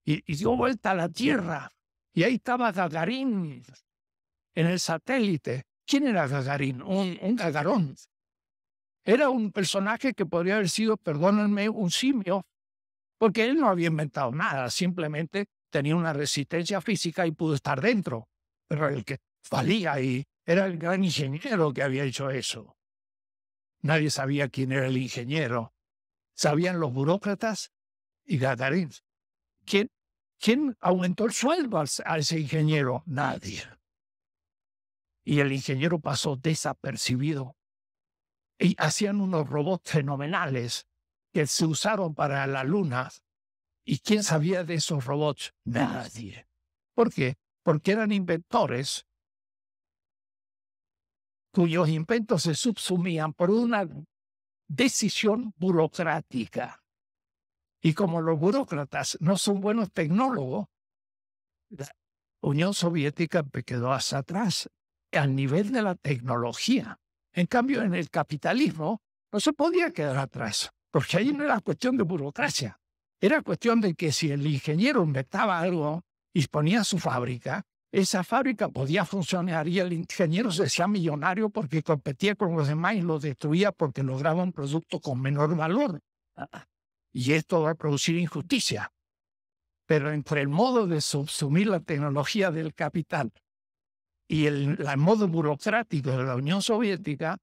Speaker 1: y, dio vuelta a la Tierra. Y ahí estaba Gadarín en el satélite. ¿Quién era Gagarín? Un, gadarón. gagarón. Era un personaje que podría haber sido, perdónenme, un simio, porque él no había inventado nada, simplemente tenía una resistencia física y pudo estar dentro. Pero el que valía ahí era el gran ingeniero que había hecho eso. Nadie sabía quién era el ingeniero. Sabían los burócratas y Gagarín. ¿Quién, aumentó el sueldo a ese ingeniero? Nadie. Y el ingeniero pasó desapercibido. Y hacían unos robots fenomenales que se usaron para la luna. ¿Y quién sabía de esos robots? Nadie. ¿Por qué? Porque eran inventores cuyos inventos se subsumían por una decisión burocrática. Y como los burócratas no son buenos tecnólogos, la Unión Soviética quedó hasta atrás al nivel de la tecnología. En cambio, en el capitalismo no se podía quedar atrás, porque ahí no era cuestión de burocracia. Era cuestión de que si el ingeniero inventaba algo y ponía su fábrica, esa fábrica podía funcionar y el ingeniero se hacía millonario porque competía con los demás y lo destruía porque lograba un producto con menor valor. Ah, ah y esto va a producir injusticia. Pero entre el modo de subsumir la tecnología del capital y el, modo burocrático de la Unión Soviética,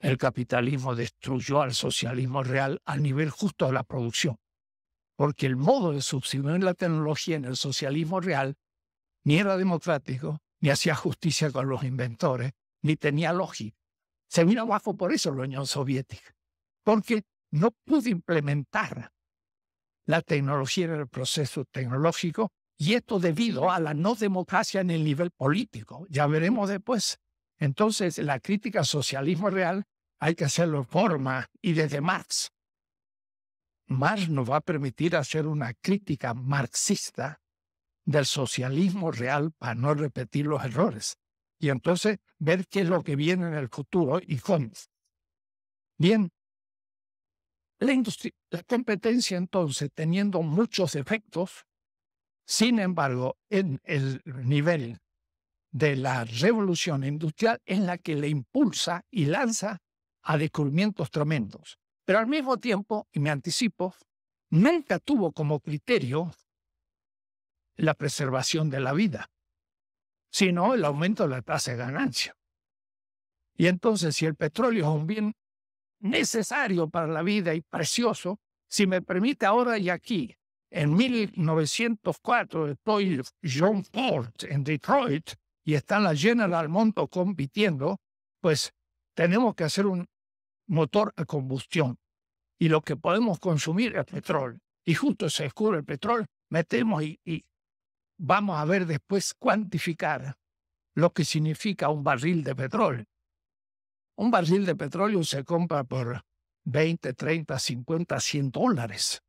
Speaker 1: el capitalismo destruyó al socialismo real al nivel justo de la producción, porque el modo de subsumir la tecnología en el socialismo real ni era democrático, ni hacía justicia con los inventores, ni tenía lógica. Se vino abajo por eso la Unión Soviética porque no pude implementar la tecnología en el proceso tecnológico y esto debido a la no democracia en el nivel político. Ya veremos después. Entonces, la crítica al socialismo real hay que hacerlo en forma y desde Marx. Marx nos va a permitir hacer una crítica marxista del socialismo real para no repetir los errores y entonces ver qué es lo que viene en el futuro y cómo. Bien, la, competencia entonces, teniendo muchos efectos, sin embargo, en el nivel de la revolución industrial es la que le impulsa y lanza a descubrimientos tremendos. Pero al mismo tiempo, y me anticipo, nunca tuvo como criterio la preservación de la vida, sino el aumento de la tasa de ganancia. Y entonces, si el petróleo es un bien necesario para la vida y precioso, si me permite ahora y aquí. En 1904 estoy John Ford en Detroit y está la General Monto compitiendo, pues tenemos que hacer un motor a combustión. Y lo que podemos consumir es petróleo. Y justo se descubre el petróleo, metemos y vamos a ver después cuantificar lo que significa un barril de petróleo. Un barril de petróleo se compra por 20, 30, 50, 100 dólares.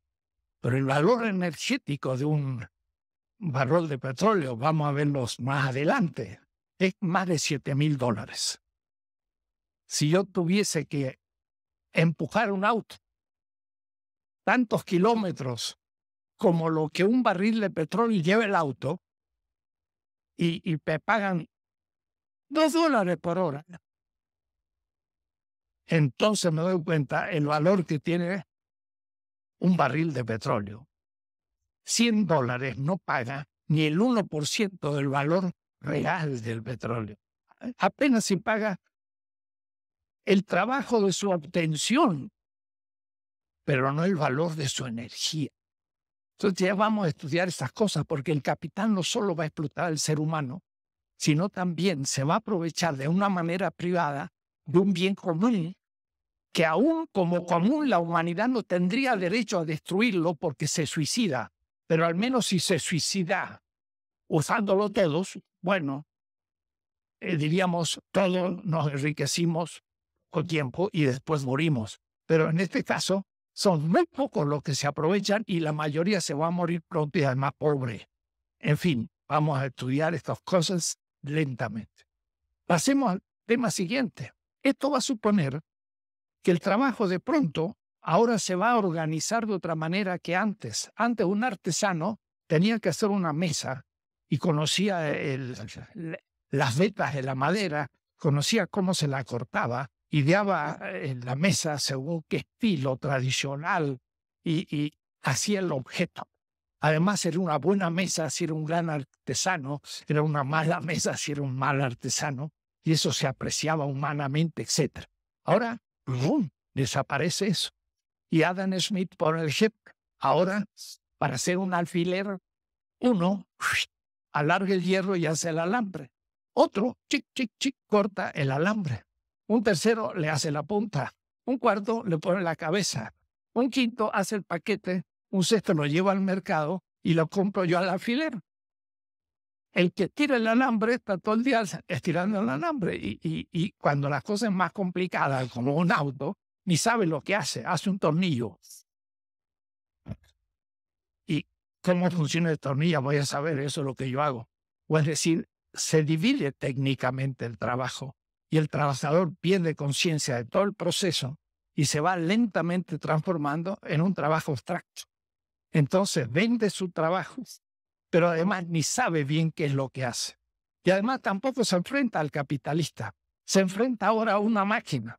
Speaker 1: Pero el valor energético de un barril de petróleo, vamos a verlos más adelante, es más de 7 mil dólares. Si yo tuviese que empujar un auto tantos kilómetros como lo que un barril de petróleo lleva el auto y, me pagan dos dólares por hora, entonces me doy cuenta el valor que tiene un barril de petróleo. 100 dólares no paga ni el 1% del valor real del petróleo. Apenas se paga el trabajo de su obtención, pero no el valor de su energía. Entonces ya vamos a estudiar esas cosas, porque el capital no solo va a explotar al ser humano, sino también se va a aprovechar de una manera privada de un bien común que aún como común la humanidad no tendría derecho a destruirlo porque se suicida, pero al menos si se suicida usando los dedos, bueno, eh, diríamos, todos nos enriquecimos con tiempo y después morimos. Pero en este caso, son muy pocos los que se aprovechan y la mayoría se va a morir pronto y además pobre. En fin, vamos a estudiar estas cosas lentamente. Pasemos al tema siguiente. Esto va a suponer que el trabajo de pronto ahora se va a organizar de otra manera que antes. Antes un artesano tenía que hacer una mesa y conocía las vetas de la madera, conocía cómo se la cortaba, ideaba eh, la mesa según qué estilo tradicional y, y hacía el objeto. Además, era una buena mesa si era un gran artesano, era una mala mesa si era un mal artesano y eso se apreciaba humanamente, etc. Ahora, desaparece eso. Y Adam Smith por el chip, Ahora, para hacer un alfiler, uno alarga el hierro y hace el alambre. Otro, chic, chic, chic, corta el alambre. Un tercero le hace la punta. Un cuarto le pone la cabeza. Un quinto hace el paquete. Un sexto lo lleva al mercado y lo compro yo al alfiler el que tira el alambre está todo el día estirando el alambre. Y, cuando las cosas son más complicadas, como un auto, ni sabe lo que hace, hace un tornillo. ¿Y cómo funciona el tornillo? Voy a saber, eso es lo que yo hago. O es decir, se divide técnicamente el trabajo y el trabajador pierde conciencia de todo el proceso y se va lentamente transformando en un trabajo abstracto. Entonces vende su trabajo pero además ni sabe bien qué es lo que hace. Y además tampoco se enfrenta al capitalista, se enfrenta ahora a una máquina.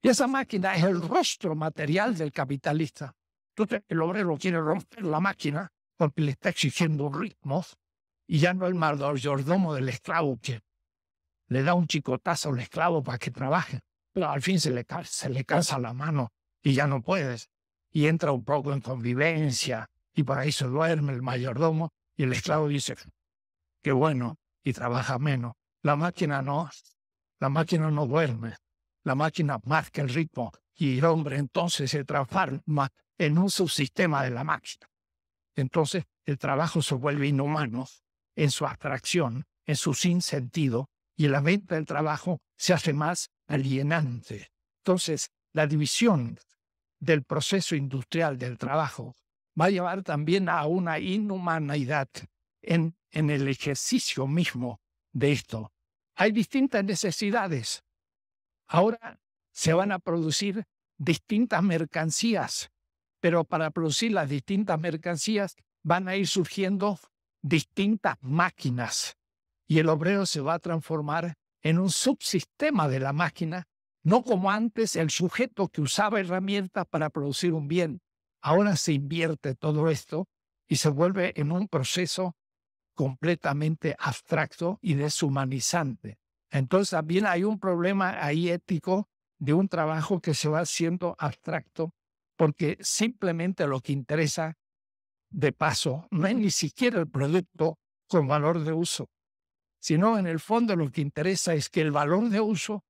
Speaker 1: Y esa máquina es el rostro material del capitalista. Entonces el obrero quiere romper la máquina porque le está exigiendo ritmos y ya no el mayordomo del esclavo que le da un chicotazo al esclavo para que trabaje. Pero al fin se le, se le cansa la mano y ya no puedes. Y entra un poco en convivencia y para eso duerme el mayordomo y el esclavo dice, qué bueno, y trabaja menos. La máquina no, la máquina no duerme, la máquina marca el ritmo y el hombre entonces se transforma en un subsistema de la máquina. Entonces el trabajo se vuelve inhumano en su abstracción, en su sinsentido, y la venta del trabajo se hace más alienante. Entonces, la división del proceso industrial del trabajo va a llevar también a una inhumanidad en, en el ejercicio mismo de esto. Hay distintas necesidades. Ahora se van a producir distintas mercancías, pero para producir las distintas mercancías van a ir surgiendo distintas máquinas y el obrero se va a transformar en un subsistema de la máquina, no como antes el sujeto que usaba herramientas para producir un bien, Ahora se invierte todo esto y se vuelve en un proceso completamente abstracto y deshumanizante. Entonces también hay un problema ahí ético de un trabajo que se va haciendo abstracto porque simplemente lo que interesa de paso no es ni siquiera el producto con valor de uso, sino en el fondo lo que interesa es que el valor de uso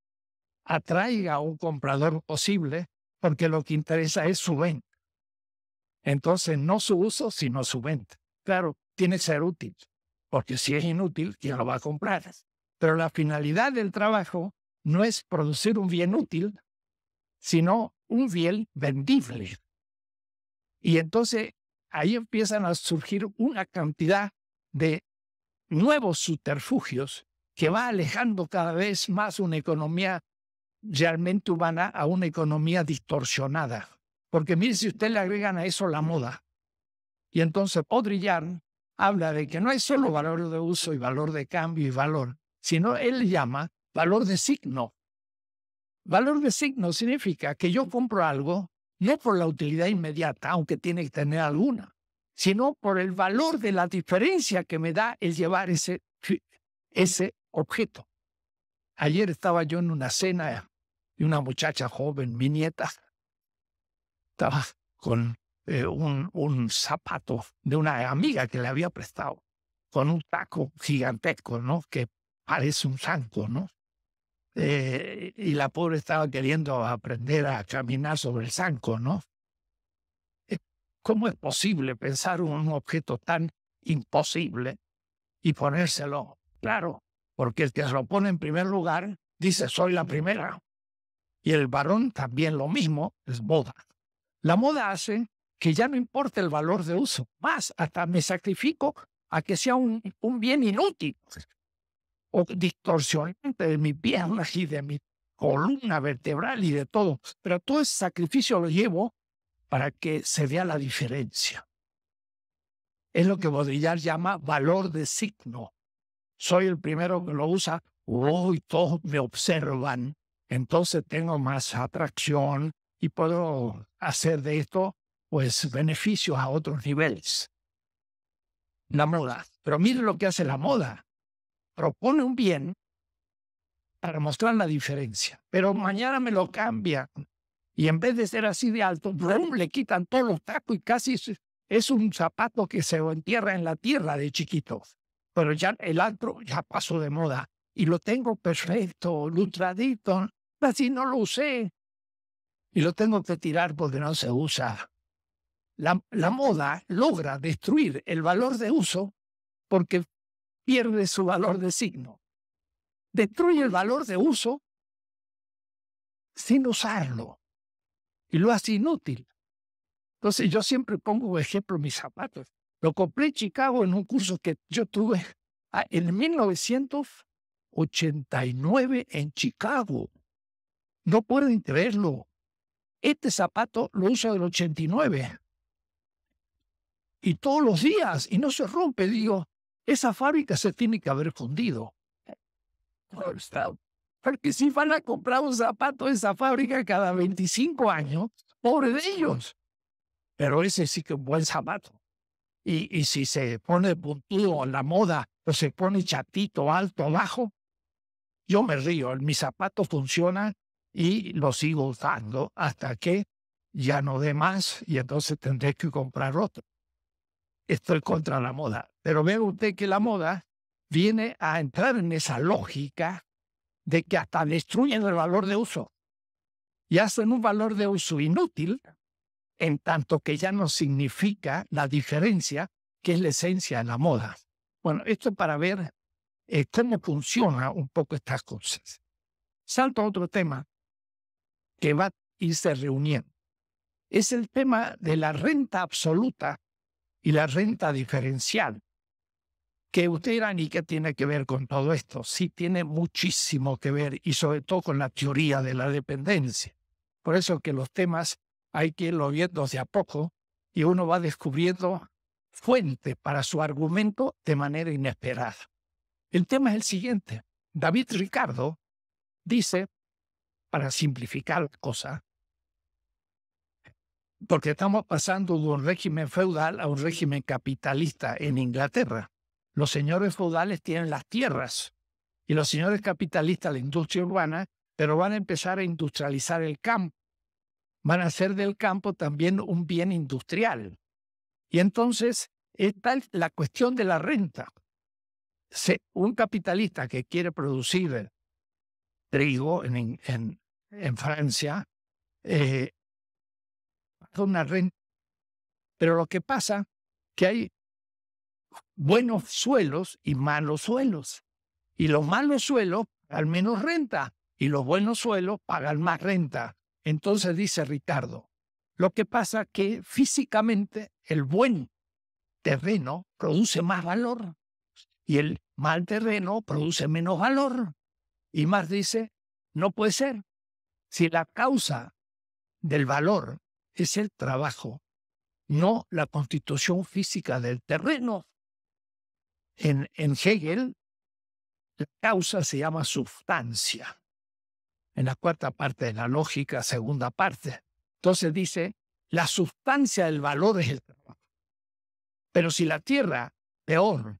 Speaker 1: atraiga a un comprador posible porque lo que interesa es su venta. Entonces, no su uso, sino su venta. Claro, tiene que ser útil, porque si es inútil, ¿quién lo va a comprar? Pero la finalidad del trabajo no es producir un bien útil, sino un bien vendible. Y entonces ahí empiezan a surgir una cantidad de nuevos subterfugios que va alejando cada vez más una economía realmente humana a una economía distorsionada. Porque mire si usted le agregan a eso la moda. Y entonces Podrillar habla de que no hay solo valor de uso y valor de cambio y valor, sino él llama valor de signo. Valor de signo significa que yo compro algo no por la utilidad inmediata, aunque tiene que tener alguna, sino por el valor de la diferencia que me da el llevar ese, ese objeto. Ayer estaba yo en una cena y una muchacha joven, mi nieta, estaba con eh, un, zapato de una amiga que le había prestado, con un taco gigantesco, ¿no? Que parece un zanco, ¿no? Eh, y la pobre estaba queriendo aprender a caminar sobre el zanco, ¿no? Eh, ¿Cómo es posible pensar un objeto tan imposible y ponérselo? Claro, porque el que se lo pone en primer lugar dice soy la primera. Y el varón también lo mismo, es boda. La moda hace que ya no importe el valor de uso, más hasta me sacrifico a que sea un, bien inútil o distorsionante de mis piernas y de mi columna vertebral y de todo. Pero todo ese sacrificio lo llevo para que se vea la diferencia. Es lo que Baudrillard llama valor de signo. Soy el primero que lo usa, hoy todos me observan, entonces tengo más atracción, y puedo hacer de esto pues beneficios a otros niveles. La moda. Pero mire lo que hace la moda. Propone un bien para mostrar la diferencia, pero mañana me lo cambia y en vez de ser así de alto, le quitan todos los tacos y casi es un zapato que se entierra en la tierra de chiquito. Pero ya el otro ya pasó de moda y lo tengo perfecto, lustradito, casi no lo usé, y lo tengo que tirar porque no se usa. La, moda logra destruir el valor de uso porque pierde su valor de signo. Destruye el valor de uso sin usarlo y lo hace inútil. Entonces yo siempre pongo ejemplo mis zapatos. Lo compré en Chicago en un curso que yo tuve ah, en 1989 en Chicago. No pueden verlo este zapato lo uso del 89. Y todos los días, y no se rompe, digo, esa fábrica se tiene que haber fundido. Porque si van a comprar un zapato de esa fábrica cada 25 años, pobre de ellos. Pero ese sí que es un buen zapato. Y, si se pone puntudo a la moda, o se pone chatito, alto, bajo, yo me río. Mi zapato funciona y lo sigo usando hasta que ya no dé más y entonces tendré que comprar otro. Estoy contra la moda. Pero vea usted que la moda viene a entrar en esa lógica de que hasta destruyen el valor de uso y hacen un valor de uso inútil en tanto que ya no significa la diferencia que es la esencia de la moda. Bueno, esto es para ver eh, cómo funciona un poco estas cosas. Salto a otro tema que va a irse reuniendo. Es el tema de la renta absoluta y la renta diferencial. Que usted dirá, ¿y qué tiene que ver con todo esto? Sí, tiene muchísimo que ver y sobre todo con la teoría de la dependencia. Por eso que los temas hay que irlo viendo de a poco y uno va descubriendo fuente para su argumento de manera inesperada. El tema es el siguiente. David Ricardo dice para simplificar la cosa, porque estamos pasando de un régimen feudal a un régimen capitalista en Inglaterra. Los señores feudales tienen las tierras y los señores capitalistas la industria urbana, pero van a empezar a industrializar el campo. Van a hacer del campo también un bien industrial. Y entonces está la cuestión de la renta. un capitalista que quiere producir trigo en, Francia, eh, una renta. Pero lo que pasa que hay buenos suelos y malos suelos. Y los malos suelos pagan menos renta y los buenos suelos pagan más renta. Entonces dice Ricardo, lo que pasa que físicamente el buen terreno produce más valor y el mal terreno produce menos valor. Y más dice, no puede ser. Si la causa del valor es el trabajo, no la constitución física del terreno. En, en Hegel, la causa se llama sustancia. En la cuarta parte de la lógica, segunda parte. Entonces dice, la sustancia del valor es el trabajo. Pero si la tierra, peor,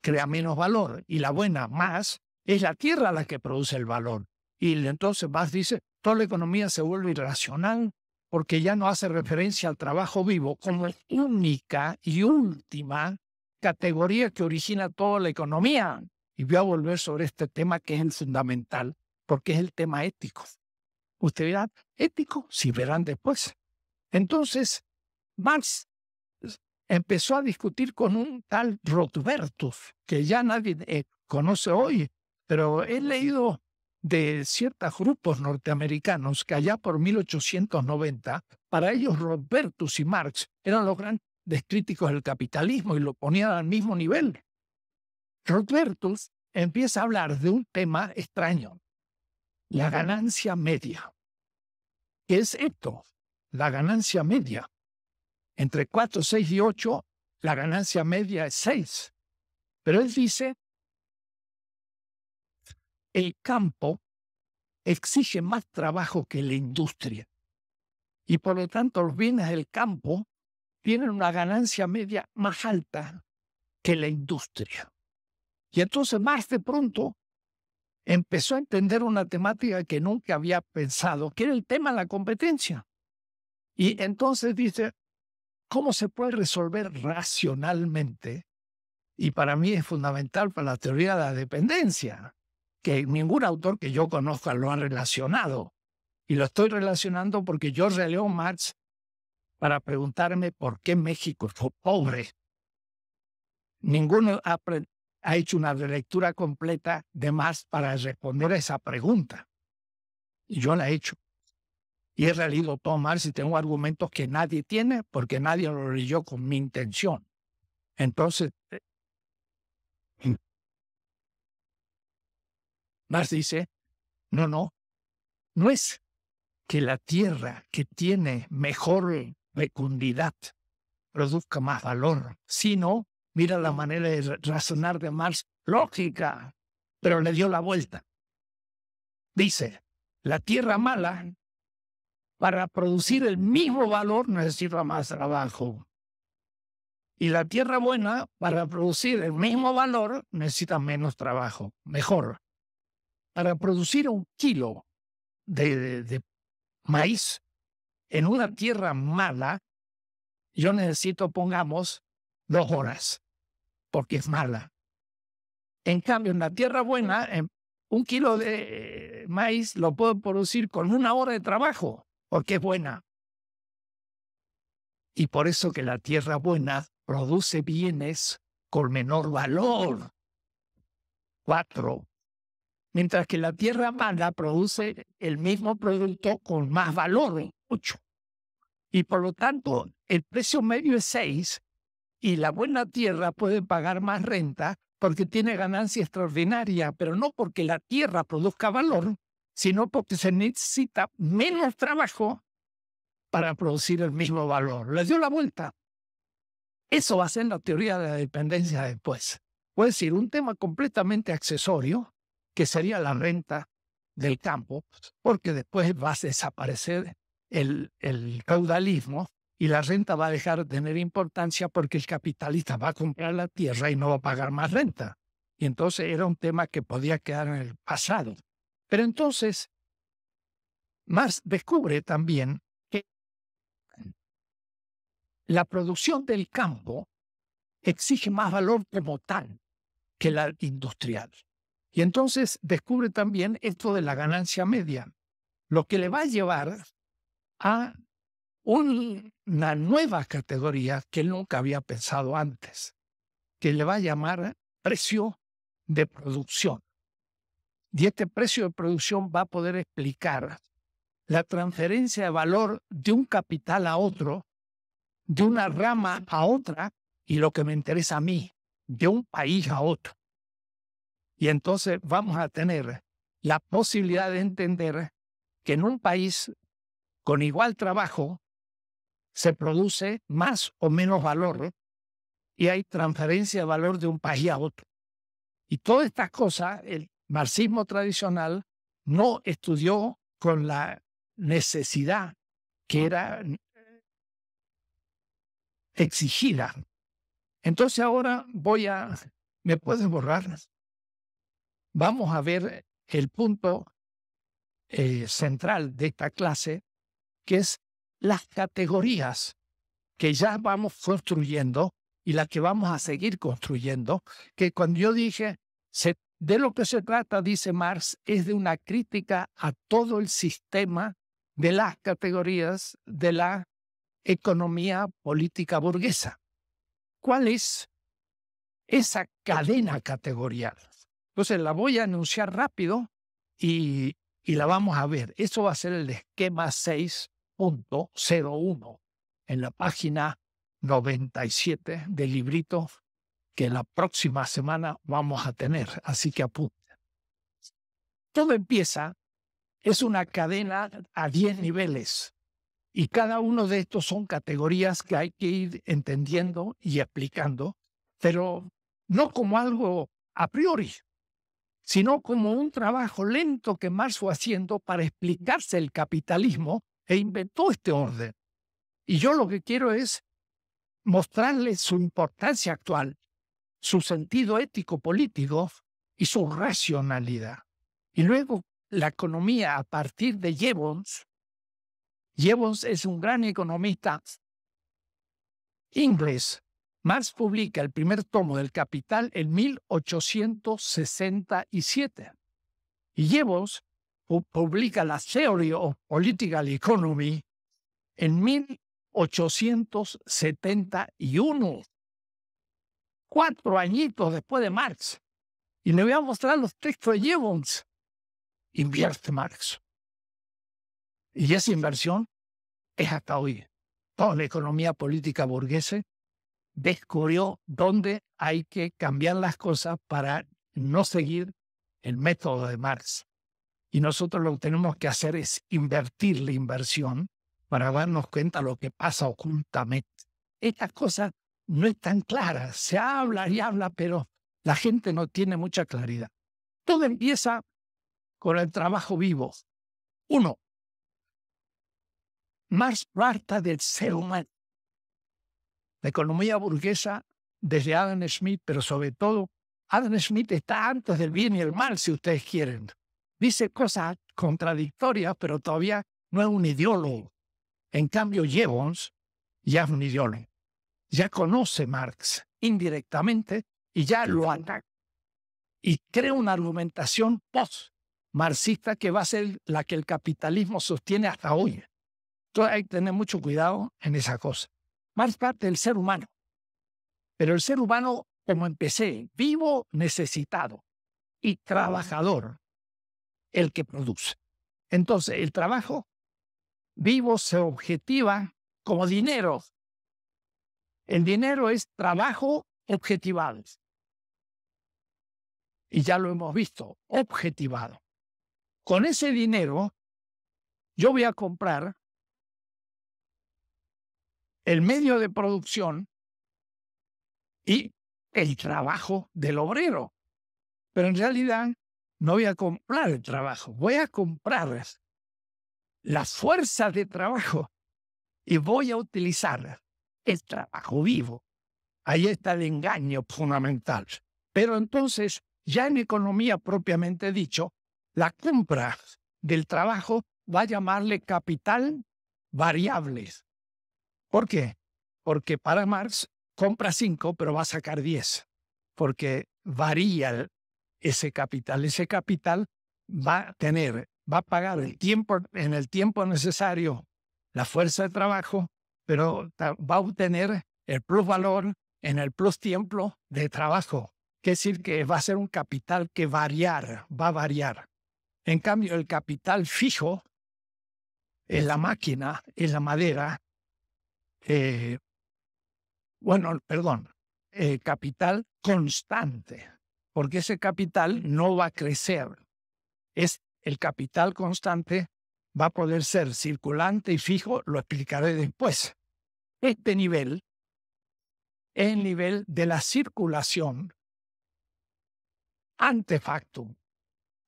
Speaker 1: crea menos valor y la buena más, es la tierra la que produce el valor. Y entonces Marx dice, toda la economía se vuelve irracional porque ya no hace referencia al trabajo vivo como única y última categoría que origina toda la economía. Y voy a volver sobre este tema que es el fundamental, porque es el tema ético. Usted verá, ético, si verán después. Entonces, Marx empezó a discutir con un tal Rotbertus, que ya nadie eh, conoce hoy, pero he leído de ciertos grupos norteamericanos que allá por 1890, para ellos Robertus y Marx eran los grandes críticos del capitalismo y lo ponían al mismo nivel. Robertus empieza a hablar de un tema extraño, la ganancia media. ¿Qué es esto? La ganancia media. Entre 4, 6 y 8, la ganancia media es 6. Pero él dice el campo exige más trabajo que la industria. Y por lo tanto los bienes del campo tienen una ganancia media más alta que la industria. Y entonces más de pronto empezó a entender una temática que nunca había pensado, que era el tema de la competencia. Y entonces dice, ¿cómo se puede resolver racionalmente? Y para mí es fundamental para la teoría de la dependencia que ningún autor que yo conozca lo ha relacionado. Y lo estoy relacionando porque yo releo Marx para preguntarme por qué México fue pobre. Ninguno ha, hecho una lectura completa de Marx para responder a esa pregunta. Y yo la he hecho. Y he leído todo Marx y tengo argumentos que nadie tiene porque nadie lo leyó con mi intención. Entonces, eh, Marx dice, no, no, no es que la tierra que tiene mejor fecundidad produzca más valor, sino, mira la mm. manera de razonar de Marx, lógica, pero le dio la vuelta. Dice, la tierra mala, para producir el mismo valor necesita más trabajo. Y la tierra buena, para producir el mismo valor, necesita menos trabajo, mejor para producir un kilo de, maíz en una tierra mala, yo necesito, pongamos, dos horas, porque es mala. En cambio, en la tierra buena, em, un kilo de maíz lo puedo producir con una hora de trabajo, porque es buena. Y por eso que la tierra buena produce bienes con menor valor. Cuatro, Mientras que la tierra mala produce el mismo producto con más valor, ocho eh, Y por lo tanto, el precio medio es 6 y la buena tierra puede pagar más renta porque tiene ganancia extraordinaria, pero no porque la tierra produzca valor, sino porque se necesita menos trabajo para producir el mismo valor. Le dio la vuelta. Eso va a ser la teoría de la dependencia después. Puede ser un tema completamente accesorio, que sería la renta del campo, porque después va a desaparecer el, el caudalismo y la renta va a dejar de tener importancia porque el capitalista va a comprar la tierra y no va a pagar más renta. Y entonces era un tema que podía quedar en el pasado. Pero entonces, Marx descubre también que la producción del campo exige más valor como tal que la industrial. Y entonces descubre también esto de la ganancia media, lo que le va a llevar a una nueva categoría que él nunca había pensado antes, que le va a llamar precio de producción. Y este precio de producción va a poder explicar la transferencia de valor de un capital a otro, de una rama a otra, y lo que me interesa a mí, de un país a otro. Y entonces vamos a tener la posibilidad de entender que en un país con igual trabajo se produce más o menos valor ¿eh? y hay transferencia de valor de un país a otro. Y todas estas cosas, el marxismo tradicional no estudió con la necesidad que era exigida. Entonces ahora voy a... ¿Me puedes borrar? vamos a ver el punto eh, central de esta clase, que es las categorías que ya vamos construyendo y las que vamos a seguir construyendo, que cuando yo dije, de lo que se trata, dice Marx, es de una crítica a todo el sistema de las categorías de la economía política burguesa. ¿Cuál es esa cadena categorial? Entonces la voy a anunciar rápido y, la vamos a ver. Eso va a ser el esquema 6.01 en la página 97 del librito que la próxima semana vamos a tener. Así que apunten. Todo empieza, es una cadena a 10 niveles y cada uno de estos son categorías que hay que ir entendiendo y explicando, pero no como algo a priori, sino como un trabajo lento que Marx fue haciendo para explicarse el capitalismo e inventó este orden. Y yo lo que quiero es mostrarles su importancia actual, su sentido ético-político y su racionalidad. Y luego la economía a partir de Jevons. Jevons es un gran economista inglés Marx publica el primer tomo del Capital en 1867 y Jevons publica la Theory of Political Economy en 1871, cuatro añitos después de Marx. Y le voy a mostrar los textos de Jevons. Invierte Marx. Y esa inversión es hasta hoy. Toda la economía política burguesa descubrió dónde hay que cambiar las cosas para no seguir el método de Marx. Y nosotros lo que tenemos que hacer es invertir la inversión para darnos cuenta de lo que pasa ocultamente. Estas cosas no están claras, se habla y habla, pero la gente no tiene mucha claridad. Todo empieza con el trabajo vivo. Uno, Marx parta del ser humano. La economía burguesa desde Adam Smith, pero sobre todo Adam Smith está antes del bien y el mal, si ustedes quieren. Dice cosas contradictorias, pero todavía no es un ideólogo. En cambio, Jevons ya es un ideólogo. Ya conoce Marx indirectamente y ya lo ataca. Y crea una argumentación post-marxista que va a ser la que el capitalismo sostiene hasta hoy. Entonces hay que tener mucho cuidado en esa cosa. Más parte del ser humano. Pero el ser humano, como empecé, vivo, necesitado y trabajador, el que produce. Entonces, el trabajo vivo se objetiva como dinero. El dinero es trabajo objetivado. Y ya lo hemos visto, objetivado. Con ese dinero,
Speaker 2: yo voy a comprar el medio
Speaker 1: de producción y el trabajo del obrero. Pero en realidad no voy a comprar el trabajo, voy a comprar las fuerzas de trabajo y voy a utilizar el trabajo vivo. Ahí está el engaño fundamental. Pero entonces, ya en economía propiamente dicho, la compra del trabajo va a llamarle capital variables ¿Por qué? Porque para Marx compra 5, pero va a sacar 10, porque varía ese capital. Ese capital va a tener, va a pagar el tiempo, en el tiempo necesario la fuerza de trabajo, pero va a obtener el plus valor en el plus tiempo de trabajo. Quiere decir que va a ser un capital que variar, va a variar. En cambio, el capital fijo en la máquina, en la madera, eh, bueno, perdón, eh, capital constante, porque ese capital no va a crecer. Es el capital constante va a poder ser circulante y fijo, lo explicaré después. Este nivel es el nivel de la circulación ante factum,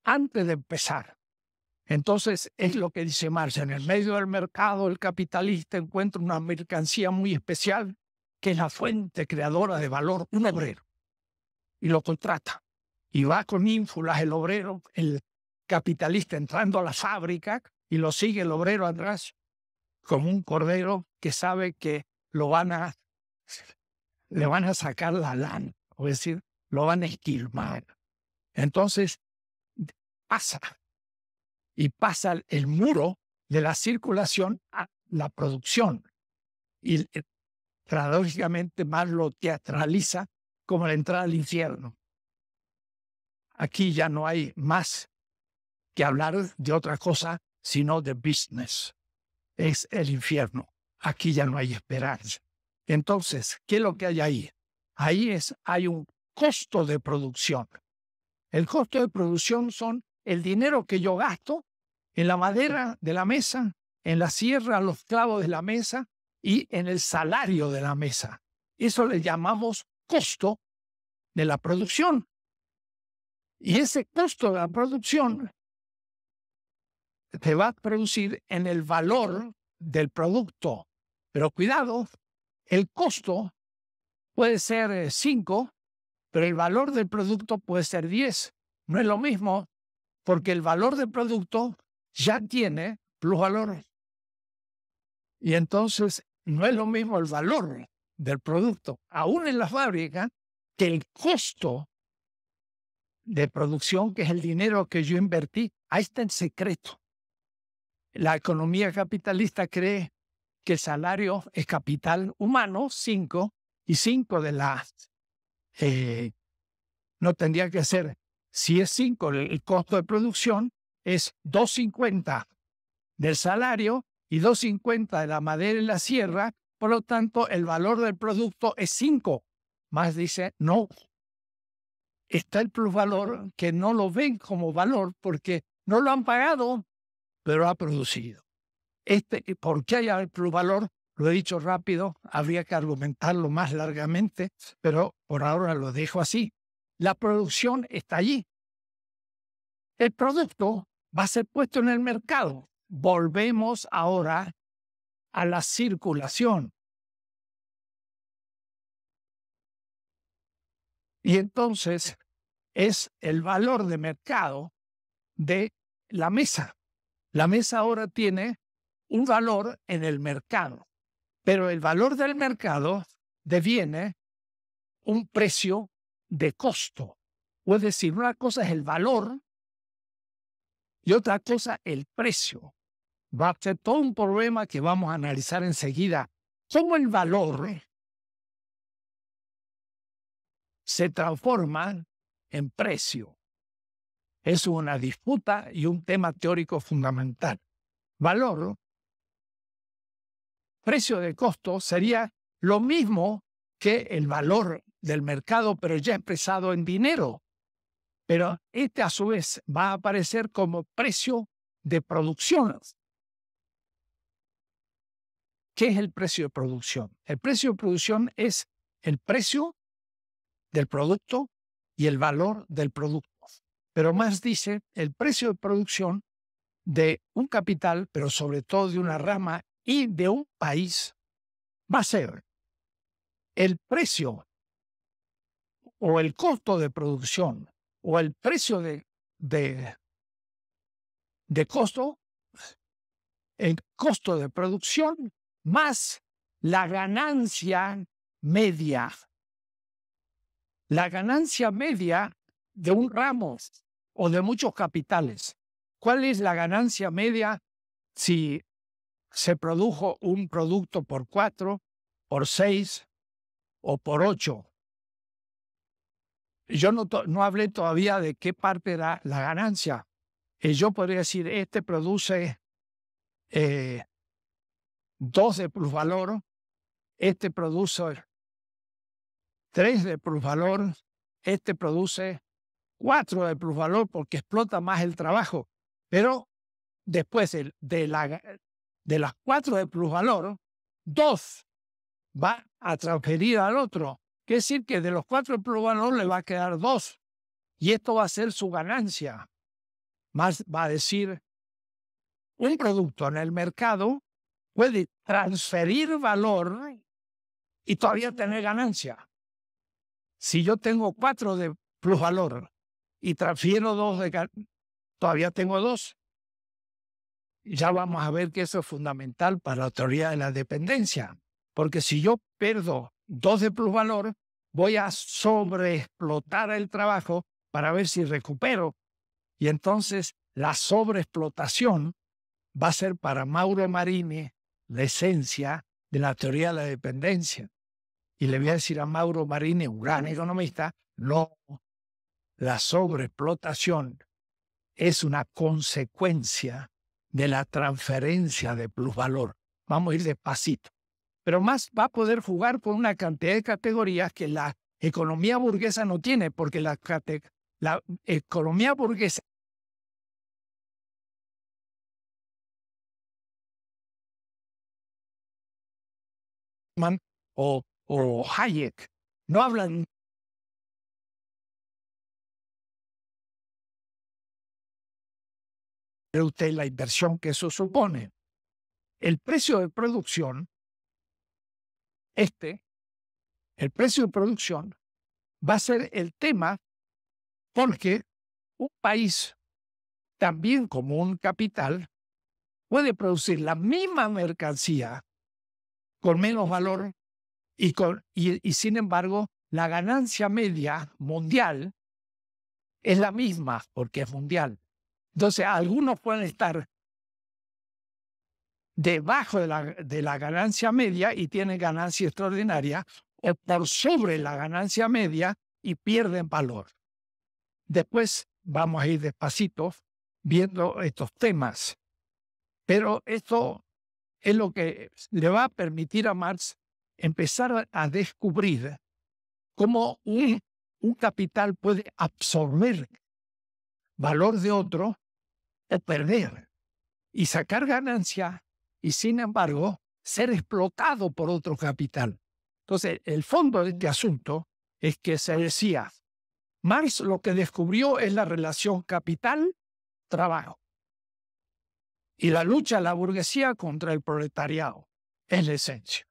Speaker 1: antes de empezar. Entonces, es lo que dice Marx, en el medio del mercado el capitalista encuentra una mercancía muy especial que es la fuente creadora de valor, un obrero, y lo contrata. Y va con ínfulas el obrero, el capitalista entrando a la fábrica y lo sigue el obrero atrás, como un cordero que sabe que lo van a, le van a sacar la lana, o decir, lo van a esquilmar. Entonces, pasa y pasa el muro de la circulación a la producción. Y paradójicamente más lo teatraliza como la entrada al infierno. Aquí ya no hay más que hablar de otra cosa sino de business. Es el infierno. Aquí ya no hay esperanza. Entonces, ¿qué es lo que hay ahí? Ahí es, hay un costo de producción. El costo de producción son el dinero que yo gasto en la madera de la mesa, en la sierra, los clavos de la mesa y en el salario de la mesa. Eso le llamamos costo de la producción. Y ese costo de la producción te va a producir en el valor del producto. Pero cuidado, el costo puede ser 5, eh, pero el valor del producto puede ser 10. No es lo mismo porque el valor del producto ya tiene valores Y entonces no es lo mismo el valor del producto, aún en la fábrica, que el costo de producción, que es el dinero que yo invertí. Ahí está el secreto. La economía capitalista cree que el salario es capital humano, cinco, y cinco de las... Eh, no tendría que ser si es 5 el costo de producción, es 2.50 del salario y 2.50 de la madera en la sierra. Por lo tanto, el valor del producto es 5. Más dice, no. Está el plusvalor que no lo ven como valor porque no lo han pagado, pero ha producido. Este, ¿Por qué hay plusvalor? Lo he dicho rápido, habría que argumentarlo más largamente, pero por ahora lo dejo así. La producción está allí. El producto va a ser puesto en el mercado.
Speaker 2: Volvemos ahora a la circulación. Y entonces
Speaker 1: es el valor de mercado de la mesa. La mesa ahora tiene un valor en el mercado, pero el valor del mercado deviene un precio de costo. O es pues, decir, una cosa es el valor y otra cosa el precio. Va a ser todo un problema que vamos a analizar enseguida. ¿Cómo el valor
Speaker 2: se transforma en
Speaker 1: precio? Es una disputa y un tema teórico fundamental. Valor, precio de costo, sería lo mismo que el valor del mercado, pero ya expresado en dinero. Pero este a su vez va a aparecer como precio de producción. ¿Qué es el precio de producción? El precio de producción es el precio del producto y el valor del producto. Pero más dice el precio de producción de un capital, pero sobre todo de una rama y de un país, va a ser el precio o el costo de producción o el precio de, de, costo, el costo de producción más la ganancia media. La ganancia media de un ramo o de muchos capitales. ¿Cuál es la ganancia media si se produjo un producto por cuatro, por seis o por ocho? yo no, hablé todavía de qué parte era la ganancia. Eh, yo podría decir, este produce eh, dos de plusvalor, este produce tres de plusvalor, este produce cuatro de plusvalor porque explota más el trabajo. Pero después de, las cuatro de plusvalor, dos va a transferir al otro Quiere decir que de los cuatro plusvalor le va a quedar dos. Y esto va a ser su ganancia. Más va a decir, un producto en el mercado puede transferir valor y todavía tener ganancia. Si yo tengo cuatro de plusvalor y transfiero dos de todavía tengo dos. Ya vamos a ver que eso es fundamental para la teoría de la dependencia, porque si yo perdo Dos de plusvalor, voy a sobreexplotar el trabajo para ver si recupero. Y entonces la sobreexplotación va a ser para Mauro Marini la esencia de la teoría de la dependencia. Y le voy a decir a Mauro Marini, un gran economista, no, la sobreexplotación es una consecuencia de la transferencia de plusvalor. Vamos a ir despacito pero más va a poder jugar con una cantidad de categorías que la economía burguesa no tiene, porque la,
Speaker 2: economía burguesa o, o Hayek no hablan de usted la inversión que eso supone. El precio de producción este,
Speaker 1: el precio de producción, va a ser el tema porque un país también como un capital puede producir la misma mercancía con menos valor y, y sin embargo la ganancia media mundial es la misma porque es mundial. Entonces algunos pueden estar debajo de la, ganancia media y tienen ganancia extraordinaria, o por sobre la ganancia media y pierden valor. Después vamos a ir despacito viendo estos temas. Pero esto es lo que le va a permitir a Marx empezar a descubrir cómo un, un capital puede absorber valor de otro o perder y sacar ganancia y sin embargo ser explotado por otro capital. Entonces, el fondo de este asunto es que se decía, Marx lo que descubrió es la relación capital-trabajo y la lucha de la burguesía contra el proletariado. Es la esencia.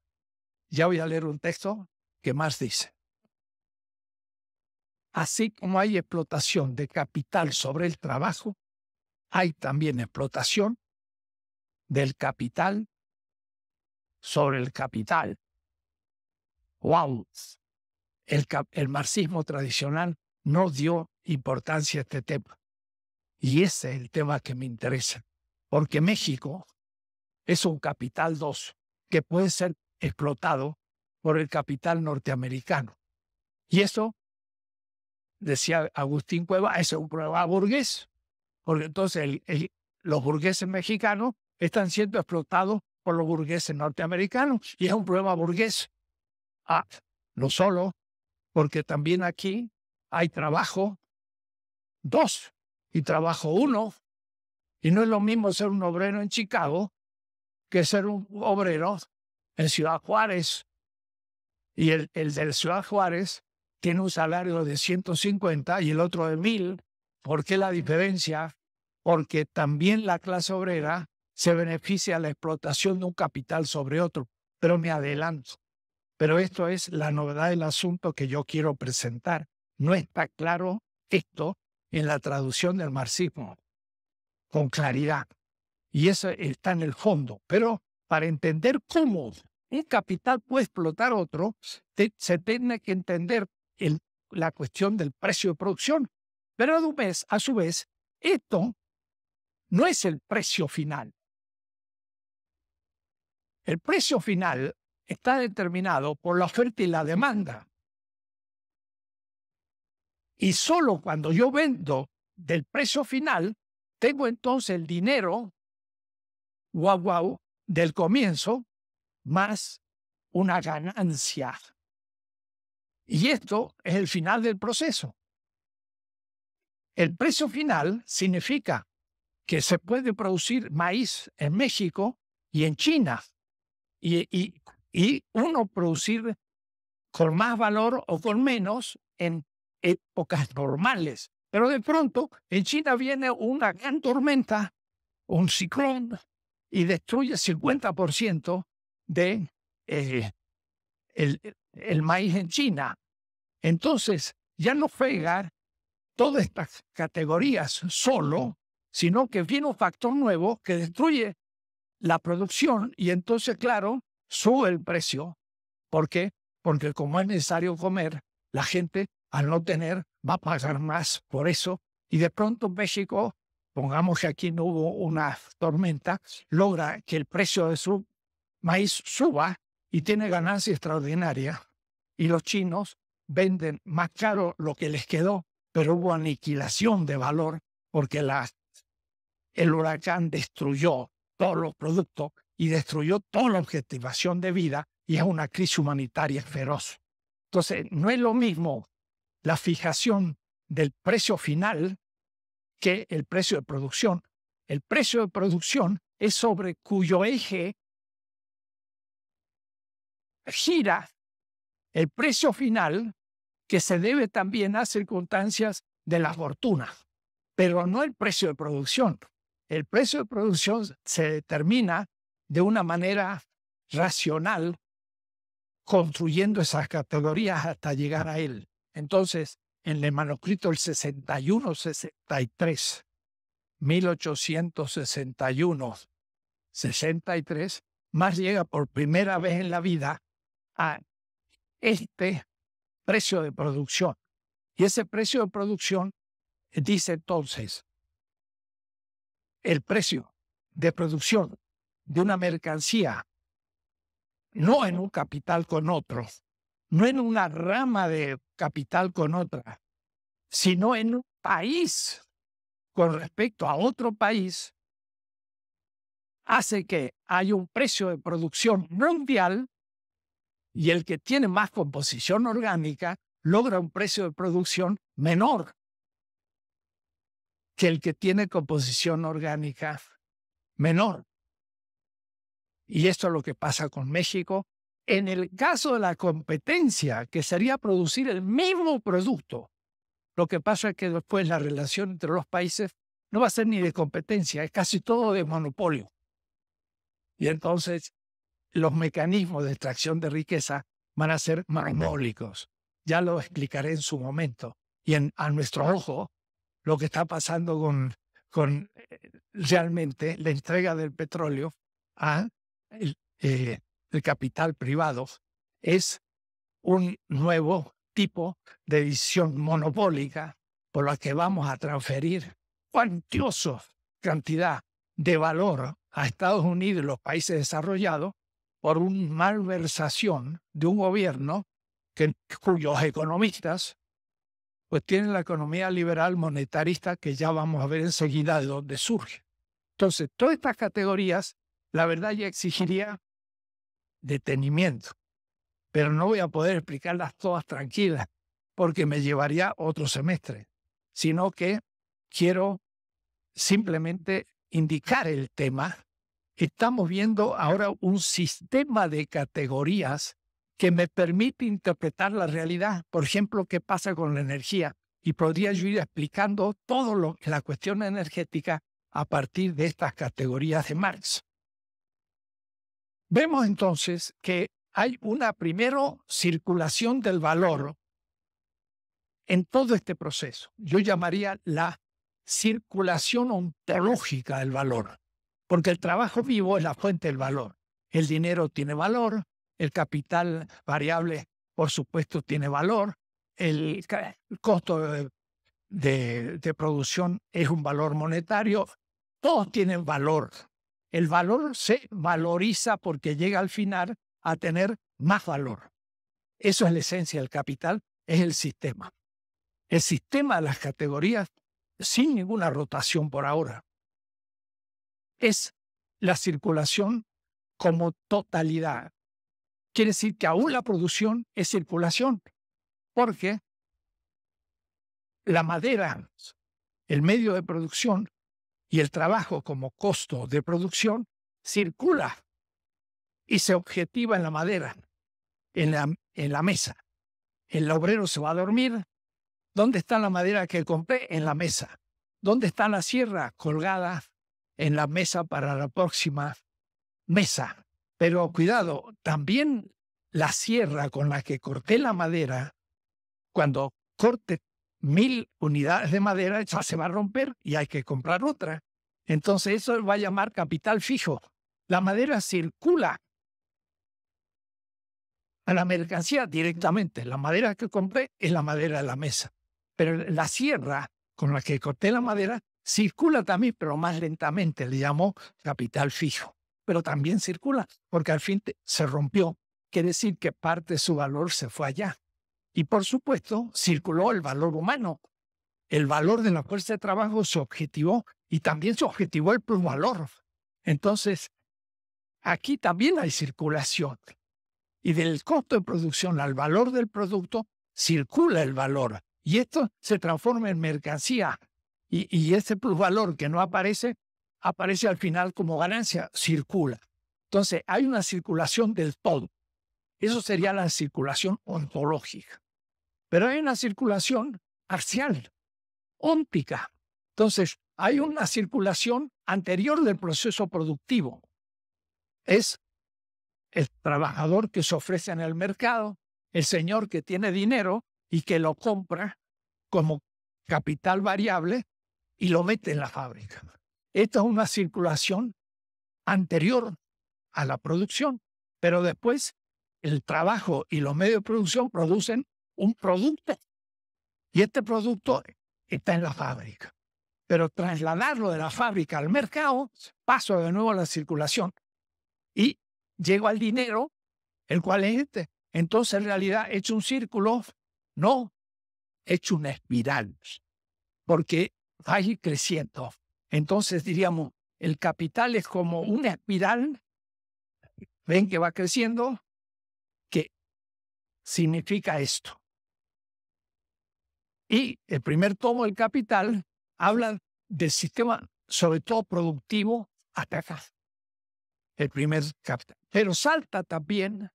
Speaker 1: Ya voy a leer un texto que Marx dice. Así como hay explotación de capital sobre el trabajo, hay también explotación del capital sobre el capital. ¡Wow! El, marxismo tradicional no dio importancia a este tema. Y ese es el tema que me interesa, porque México es un capital 2 que puede ser explotado por el capital norteamericano. Y eso, decía Agustín Cueva, es un problema burgués, porque entonces los burgueses mexicanos están siendo explotados por los burgueses norteamericanos y es un problema burgués. Ah, no solo, porque también aquí hay trabajo dos y trabajo uno. Y no es lo mismo ser un obrero en Chicago que ser un obrero en Ciudad Juárez. Y el, el de Ciudad Juárez tiene un salario de 150 y el otro de 1000. ¿Por qué la diferencia? Porque también la clase obrera se beneficia la explotación de un capital sobre otro, pero me adelanto. Pero esto es la novedad del asunto que yo quiero presentar. No está claro esto en la traducción del marxismo, con claridad. Y eso está en el fondo. Pero para entender cómo un capital puede explotar otro, se tiene que entender la cuestión del precio de producción. Pero a su vez esto no es el precio final. El precio final está determinado por
Speaker 2: la oferta y la demanda. Y solo cuando
Speaker 1: yo vendo del precio final, tengo entonces el dinero, guau, guau, del comienzo, más una ganancia. Y esto es el final del proceso. El precio final significa que se puede producir maíz en México y en China y, uno producir con más valor o con menos en épocas normales. Pero de pronto en China viene una gran tormenta, un ciclón, y destruye el 50% de eh, el, el, maíz en China. Entonces, ya no pega todas estas categorías solo, sino que viene un factor nuevo que destruye la producción y entonces, claro, sube el precio. ¿Por qué? Porque como es necesario comer, la gente al no tener va a pagar más por eso. Y de pronto México, pongamos que aquí no hubo una tormenta, logra que el precio de su maíz suba y tiene ganancia extraordinaria. Y los chinos venden más caro lo que les quedó, pero hubo aniquilación de valor porque el huracán destruyó todos los productos y destruyó toda la objetivación de vida y es una crisis humanitaria feroz. Entonces, no es lo mismo la fijación del precio final que el precio de producción. El precio de producción es
Speaker 2: sobre cuyo eje gira
Speaker 1: el precio final que se debe también a circunstancias de la fortuna, pero no el precio de producción el precio de producción se determina de una manera racional, construyendo esas categorías hasta llegar a él. Entonces, en el manuscrito el 61-63, 1861-63, más llega por primera vez en la vida a este precio de producción. Y ese precio de producción dice entonces, el precio de producción de una mercancía, no en un capital con otro, no en una rama de capital con otra, sino en un país con respecto a otro país, hace que haya un precio de producción mundial y el que tiene más composición orgánica logra un precio de producción menor que el que tiene composición orgánica menor. Y esto es lo que pasa con México. En el caso de la competencia, que sería producir el mismo producto, lo que pasa es que después la relación entre los países no va a ser ni de competencia, es casi todo de monopolio. Y entonces los mecanismos de extracción de riqueza van a ser magnólicos. Ya lo explicaré en su momento. Y en, a nuestro ojo, lo que está pasando con, eh, realmente la entrega del petróleo a eh, el, capital privado es un nuevo tipo de visión monopólica por la que vamos a transferir cuantiosa cantidad de valor a Estados Unidos y los países desarrollados por una malversación de un gobierno que, cuyos economistas pues tiene la economía liberal monetarista que ya vamos a ver enseguida de dónde surge. Entonces, todas estas categorías, la verdad ya exigiría detenimiento, pero no voy a poder explicarlas todas tranquilas porque me llevaría otro semestre, sino que quiero simplemente indicar el tema. Estamos viendo ahora un sistema de categorías que me permite interpretar la realidad. Por ejemplo, qué pasa con la energía. Y podría yo ir explicando todo lo que la cuestión energética a partir de estas categorías de Marx. Vemos entonces que hay una primero circulación del valor en todo este proceso. Yo llamaría la circulación ontológica del valor, porque el trabajo vivo es la fuente del valor. El dinero tiene valor, el capital variable, por supuesto, tiene valor. El costo de, producción es un valor monetario. Todos tienen valor. El valor se valoriza porque llega al final a tener más valor. Eso es la esencia del capital, es el sistema. El sistema de las categorías, sin ninguna rotación por ahora, es la circulación como totalidad. Quiere decir que aún la producción es circulación, porque la madera, el medio de producción y el trabajo como costo de producción circula y se objetiva en la madera, en la, en la mesa. El obrero se va a dormir. ¿Dónde está la madera que compré? En la mesa. ¿Dónde está la sierra colgada en la mesa para la próxima mesa? Pero cuidado, también la sierra con la que corté la madera, cuando corte mil unidades de madera, esa se va a romper y hay que comprar otra. Entonces eso va a llamar capital fijo. La madera circula a la mercancía directamente. La madera que compré es la madera de la mesa. Pero la sierra con la que corté la madera circula también, pero más lentamente. Le llamo capital fijo pero también circula, porque al fin se rompió. Quiere decir que parte de su valor se fue allá. Y por supuesto, circuló el valor humano. El valor de la fuerza de trabajo se objetivó y también se objetivó el plusvalor. Entonces, aquí también hay circulación. Y del costo de producción al valor del producto, circula el valor. Y esto se transforma en mercancía. Y, y ese plusvalor que no aparece aparece al final como ganancia, circula. Entonces, hay una circulación del todo. Eso sería la circulación ontológica. Pero hay una circulación parcial, óntica. Entonces, hay una circulación anterior del proceso productivo. Es el trabajador que se ofrece en el mercado, el señor que tiene dinero y que lo compra como capital variable y lo mete en la fábrica. Esta es una circulación anterior a la producción, pero después el trabajo y los medios de producción producen un producto. Y este producto está en la fábrica. Pero trasladarlo de la fábrica al mercado, paso de nuevo a la circulación y llego al dinero, el cual es este. Entonces, en realidad, he hecho un círculo, no, he hecho una espiral, porque va a ir creciendo. Entonces diríamos, el capital es como una espiral, ven que va creciendo, que significa esto. Y el primer tomo del capital habla del sistema, sobre todo productivo, hasta acá. El primer capital. Pero salta también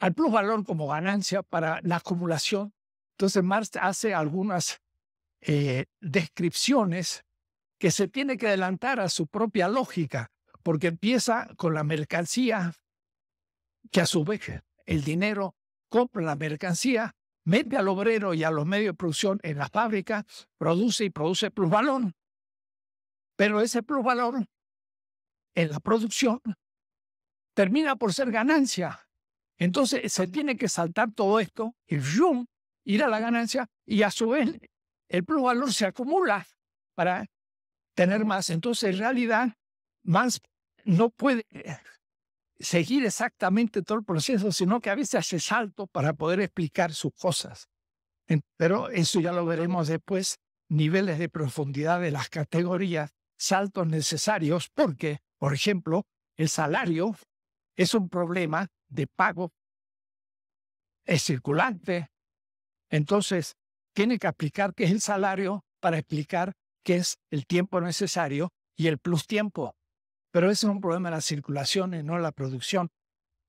Speaker 1: al plusvalor como ganancia para la acumulación. Entonces Marx hace algunas eh, descripciones que se tiene que adelantar a su propia lógica, porque empieza con la mercancía, que a su vez el dinero compra la mercancía, mete al obrero y a los medios de producción en las fábricas, produce y produce plusvalón. Pero ese plusvalón en la producción termina por ser ganancia. Entonces se tiene que saltar todo esto y ir a la ganancia y a su vez el plusvalor se acumula para tener más. Entonces, en realidad, más no puede eh, seguir exactamente todo el proceso, sino que a veces hace salto para poder explicar sus cosas. Pero eso ya lo veremos después, niveles de profundidad de las categorías, saltos necesarios, porque, por ejemplo, el salario es un problema de pago, es circulante. Entonces, tiene que explicar qué es el salario para explicar que es el tiempo necesario y el plus tiempo. Pero ese es un problema de la circulación y no la producción.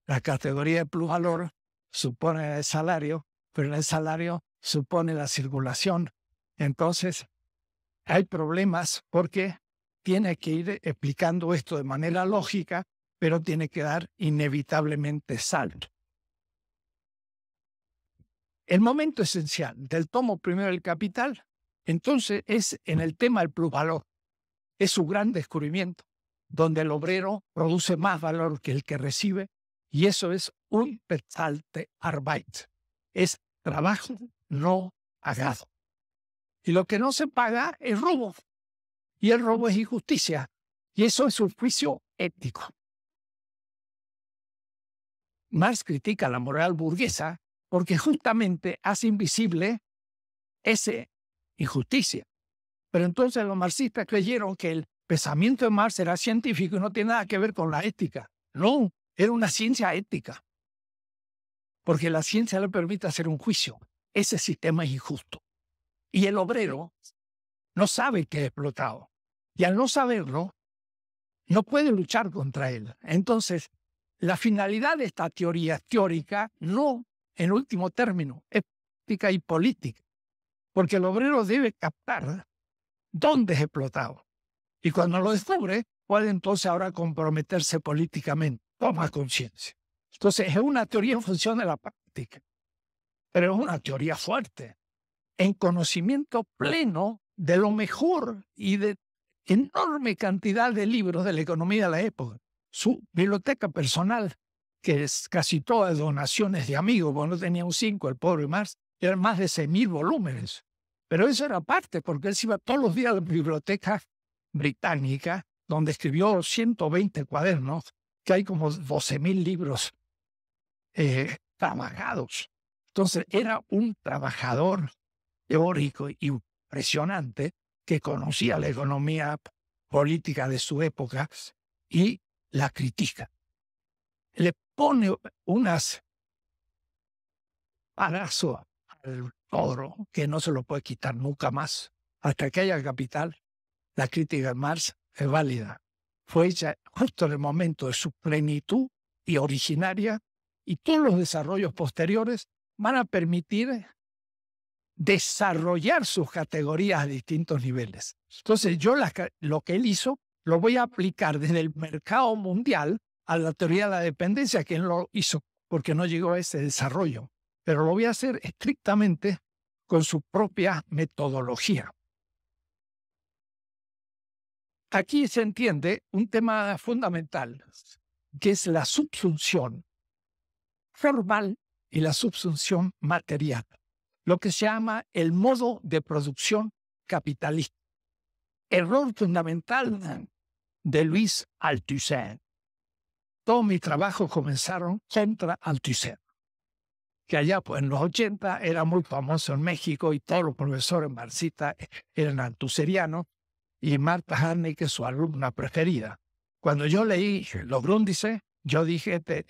Speaker 1: La categoría de plus valor supone el salario, pero el salario supone la circulación. Entonces, hay problemas porque tiene que ir explicando esto de manera lógica, pero tiene que dar inevitablemente salto. El momento esencial del tomo primero del Capital entonces es en el tema del plusvalor, es su gran descubrimiento, donde el obrero produce más valor que el que recibe, y eso es un de Arbeit, es trabajo no pagado. Y lo que no se paga es robo, y el robo es injusticia, y eso es un
Speaker 2: juicio ético. Marx critica la moral
Speaker 1: burguesa porque justamente hace invisible ese injusticia. Pero entonces los marxistas creyeron que el pensamiento de Marx era científico y no tiene nada que ver con la ética. No, era una ciencia ética. Porque la ciencia le permite hacer un juicio. Ese sistema es injusto. Y el obrero no sabe que es explotado. Y al no saberlo, no puede luchar contra él. Entonces, la finalidad de esta teoría teórica, no en último término, es ética y política porque el obrero debe captar dónde es explotado. Y cuando lo descubre, puede entonces ahora comprometerse políticamente, toma conciencia. Entonces es una teoría en función de la práctica, pero es una teoría fuerte, en conocimiento pleno de lo mejor y de enorme cantidad de libros de la economía de la época. Su biblioteca personal, que es casi de donaciones de amigos, porque no tenía un cinco el pobre más eran más de mil volúmenes. Pero eso era parte, porque él se iba todos los días a la biblioteca británica, donde escribió 120 cuadernos, que hay como 12.000 libros eh, trabajados. Entonces era un trabajador teórico impresionante que conocía la economía política de su época y la critica. Le pone unas palazos al oro que no se lo puede quitar nunca más. Hasta que haya capital, la crítica de Marx es válida. Fue justo en el momento de su plenitud y originaria, y todos los desarrollos posteriores van a permitir desarrollar sus categorías a distintos niveles. Entonces yo lo que él hizo lo voy a aplicar desde el mercado mundial a la teoría de la dependencia, que él lo hizo porque no llegó a ese desarrollo pero lo voy a hacer estrictamente con su propia metodología. Aquí se entiende un tema fundamental, que es la subsunción formal y la subsunción material, lo que se llama el modo de producción capitalista. Error fundamental de Luis Althusser. Todo mi trabajo comenzaron contra Althusser que allá pues, en los 80 era muy famoso en México y todos los profesores marxistas e, eran antuserianos y Marta Harnick es su alumna preferida. Cuando yo leí los Grundice, yo dije, este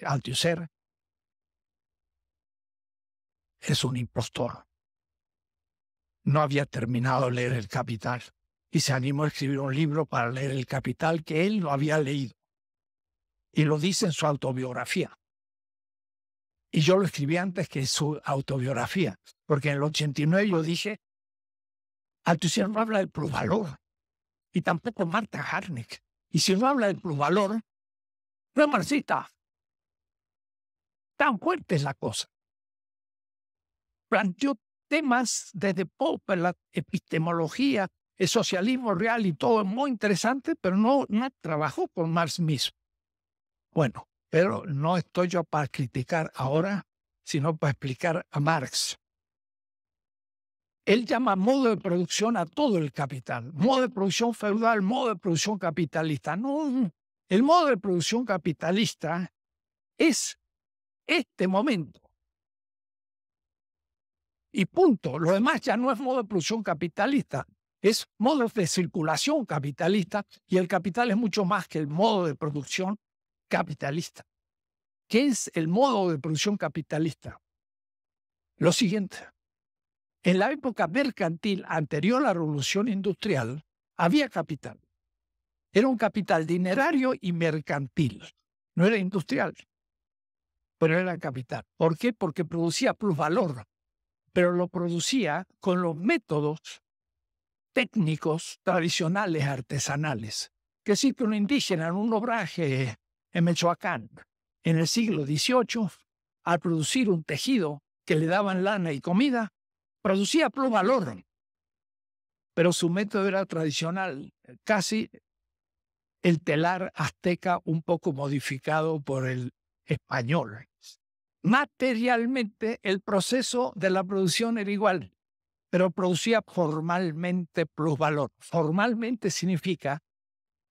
Speaker 1: es un impostor. No había terminado de leer El Capital y se animó a escribir un libro para leer El Capital que él no había leído. Y lo dice en su autobiografía. Y yo lo escribí antes que su autobiografía, porque en el 89 yo dije, Althusser no habla del plusvalor, y tampoco Marta Harnick. Y si no habla del plusvalor, no es marxista. Tan fuerte es la cosa. Planteó temas desde Popper, la epistemología, el socialismo real y todo, muy interesante, pero no, no trabajó con Marx mismo. Bueno, pero no estoy yo para criticar ahora, sino para explicar a Marx. Él llama modo de producción a todo el capital. Modo de producción feudal, modo de producción capitalista. No, el modo de producción capitalista es este momento. Y punto. Lo demás ya no es modo de producción capitalista, es modo de circulación capitalista y el capital es mucho más que el modo de producción capitalista. ¿Qué es el modo de producción capitalista? Lo siguiente. En la época mercantil anterior a la revolución industrial, había capital. Era un capital dinerario y mercantil. No era industrial, pero era capital. ¿Por qué? Porque producía plusvalor, pero lo producía con los métodos técnicos tradicionales, artesanales. Que sí, que un indígena en un obraje en Michoacán. En el siglo XVIII, al producir un tejido que le daban lana y comida, producía pluma al Pero su método era tradicional, casi el telar azteca un poco modificado por el español. Materialmente el proceso de la producción era igual, pero producía formalmente plusvalor. Formalmente significa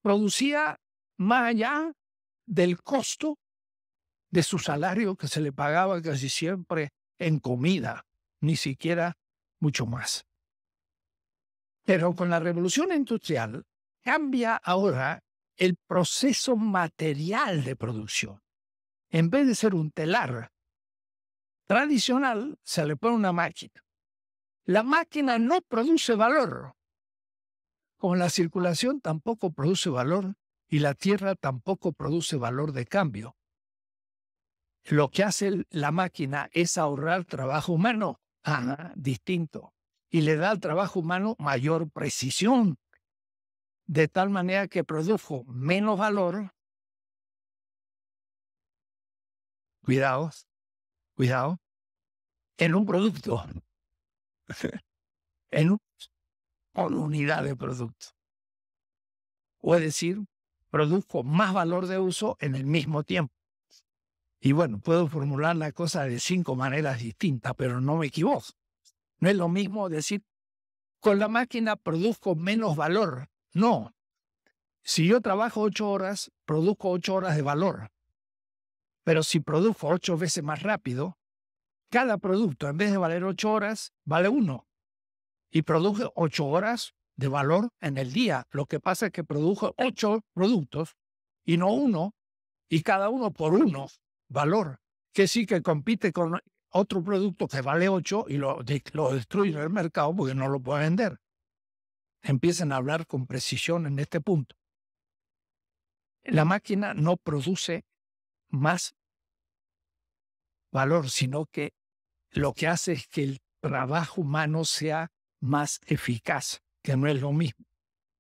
Speaker 1: producía más allá del costo de su salario que se le pagaba casi siempre en comida, ni siquiera mucho más. Pero con la revolución industrial cambia ahora el proceso material de producción. En vez de ser un telar tradicional, se le pone una máquina. La máquina no produce valor, como la circulación tampoco produce valor y la tierra tampoco produce valor de cambio. Lo que hace la máquina es ahorrar trabajo humano, Ajá, distinto, y le da al trabajo humano mayor precisión, de tal manera que produjo menos valor.
Speaker 2: Cuidaos, cuidado,
Speaker 1: en un producto, en un, una unidad de producto. O es decir, produzco más valor de uso en el mismo tiempo. Y bueno, puedo formular la cosa de cinco maneras distintas, pero no me equivoco. No es lo mismo decir, con la máquina produzco menos valor. No. Si yo trabajo ocho horas, produzco ocho horas de valor. Pero si produzco ocho veces más rápido, cada producto, en vez de valer ocho horas, vale uno. Y produjo ocho horas de valor en el día. Lo que pasa es que produjo ocho productos y no uno, y cada uno por uno valor, que sí que compite con otro producto que vale ocho y lo, lo destruye en el mercado porque no lo puede vender. Empiecen a hablar con precisión en este punto. La máquina no produce más valor, sino que lo que hace es que el trabajo humano sea más eficaz que no es lo mismo.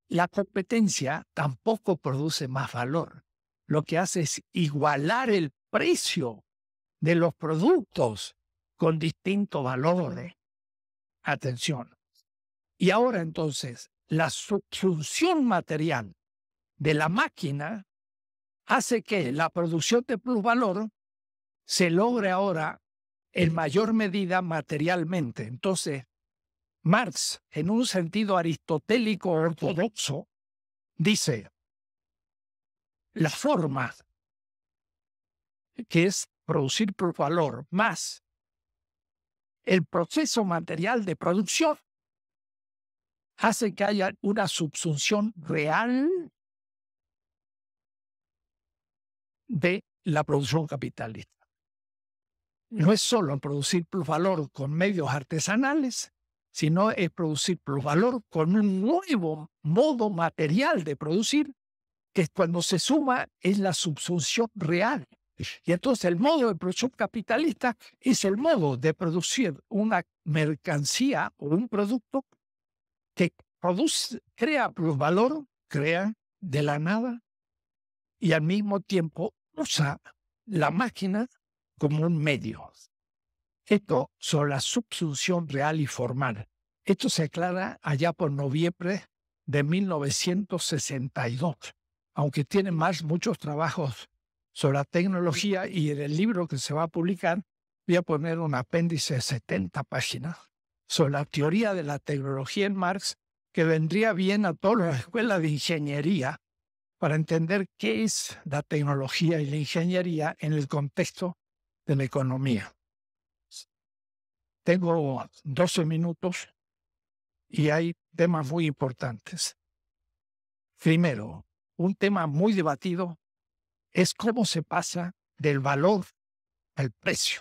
Speaker 1: La competencia tampoco produce más valor. Lo que hace es igualar el precio de los productos con distinto valor. Atención. Y ahora entonces, la subsunción material de la máquina hace que la producción de plusvalor se logre ahora en mayor medida materialmente. Entonces, Marx, en un sentido aristotélico ortodoxo, dice, la forma, que es producir por valor, más el proceso material de producción, hace que haya una subsunción real de la producción capitalista. No es solo producir plusvalor con medios artesanales, sino es producir plusvalor con un nuevo modo material de producir, que cuando se suma es la subsunción real. Y entonces el modo de producción capitalista es el modo de producir una mercancía o un producto que produce, crea plusvalor, crea de la nada y al mismo tiempo usa la máquina como un medio. Esto sobre la subsunción real y formal. Esto se aclara allá por noviembre de 1962, aunque tiene más muchos trabajos sobre la tecnología y en el libro que se va a publicar voy a poner un apéndice de 70 páginas sobre la teoría de la tecnología en Marx que vendría bien a toda la escuela de ingeniería para entender qué es la tecnología y la ingeniería en el contexto de la economía. Tengo 12 minutos y hay temas muy importantes. Primero, un tema muy debatido es cómo se pasa del valor al precio.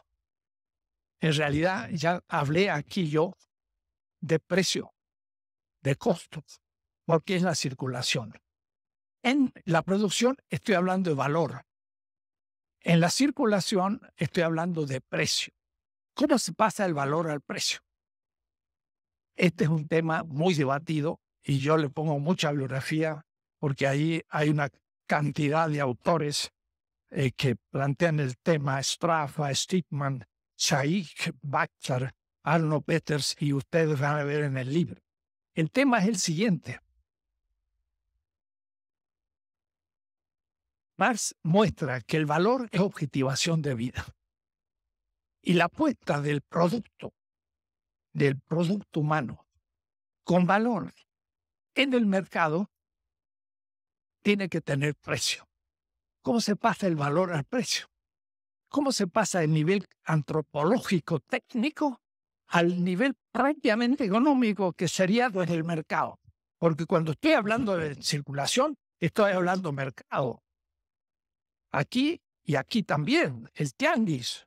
Speaker 1: En realidad, ya hablé aquí yo de precio, de costos, porque es la circulación. En la producción estoy hablando de valor. En la circulación estoy hablando de precio. ¿Cómo se pasa el valor al precio? Este es un tema muy debatido y yo le pongo mucha bibliografía porque ahí hay una cantidad de autores eh, que plantean el tema, Straffa, Stigman, Shaikh, Bachar, Arno Peters, y ustedes van a ver en el libro. El tema es el siguiente. Marx muestra que el valor es objetivación de vida y la puesta del producto, del producto humano, con valor en el mercado, tiene que tener precio. ¿Cómo se pasa el valor al precio? ¿Cómo se pasa el nivel antropológico técnico al nivel prácticamente económico que sería desde el mercado? Porque cuando estoy hablando de circulación, estoy hablando mercado. Aquí y aquí también, el tianguis,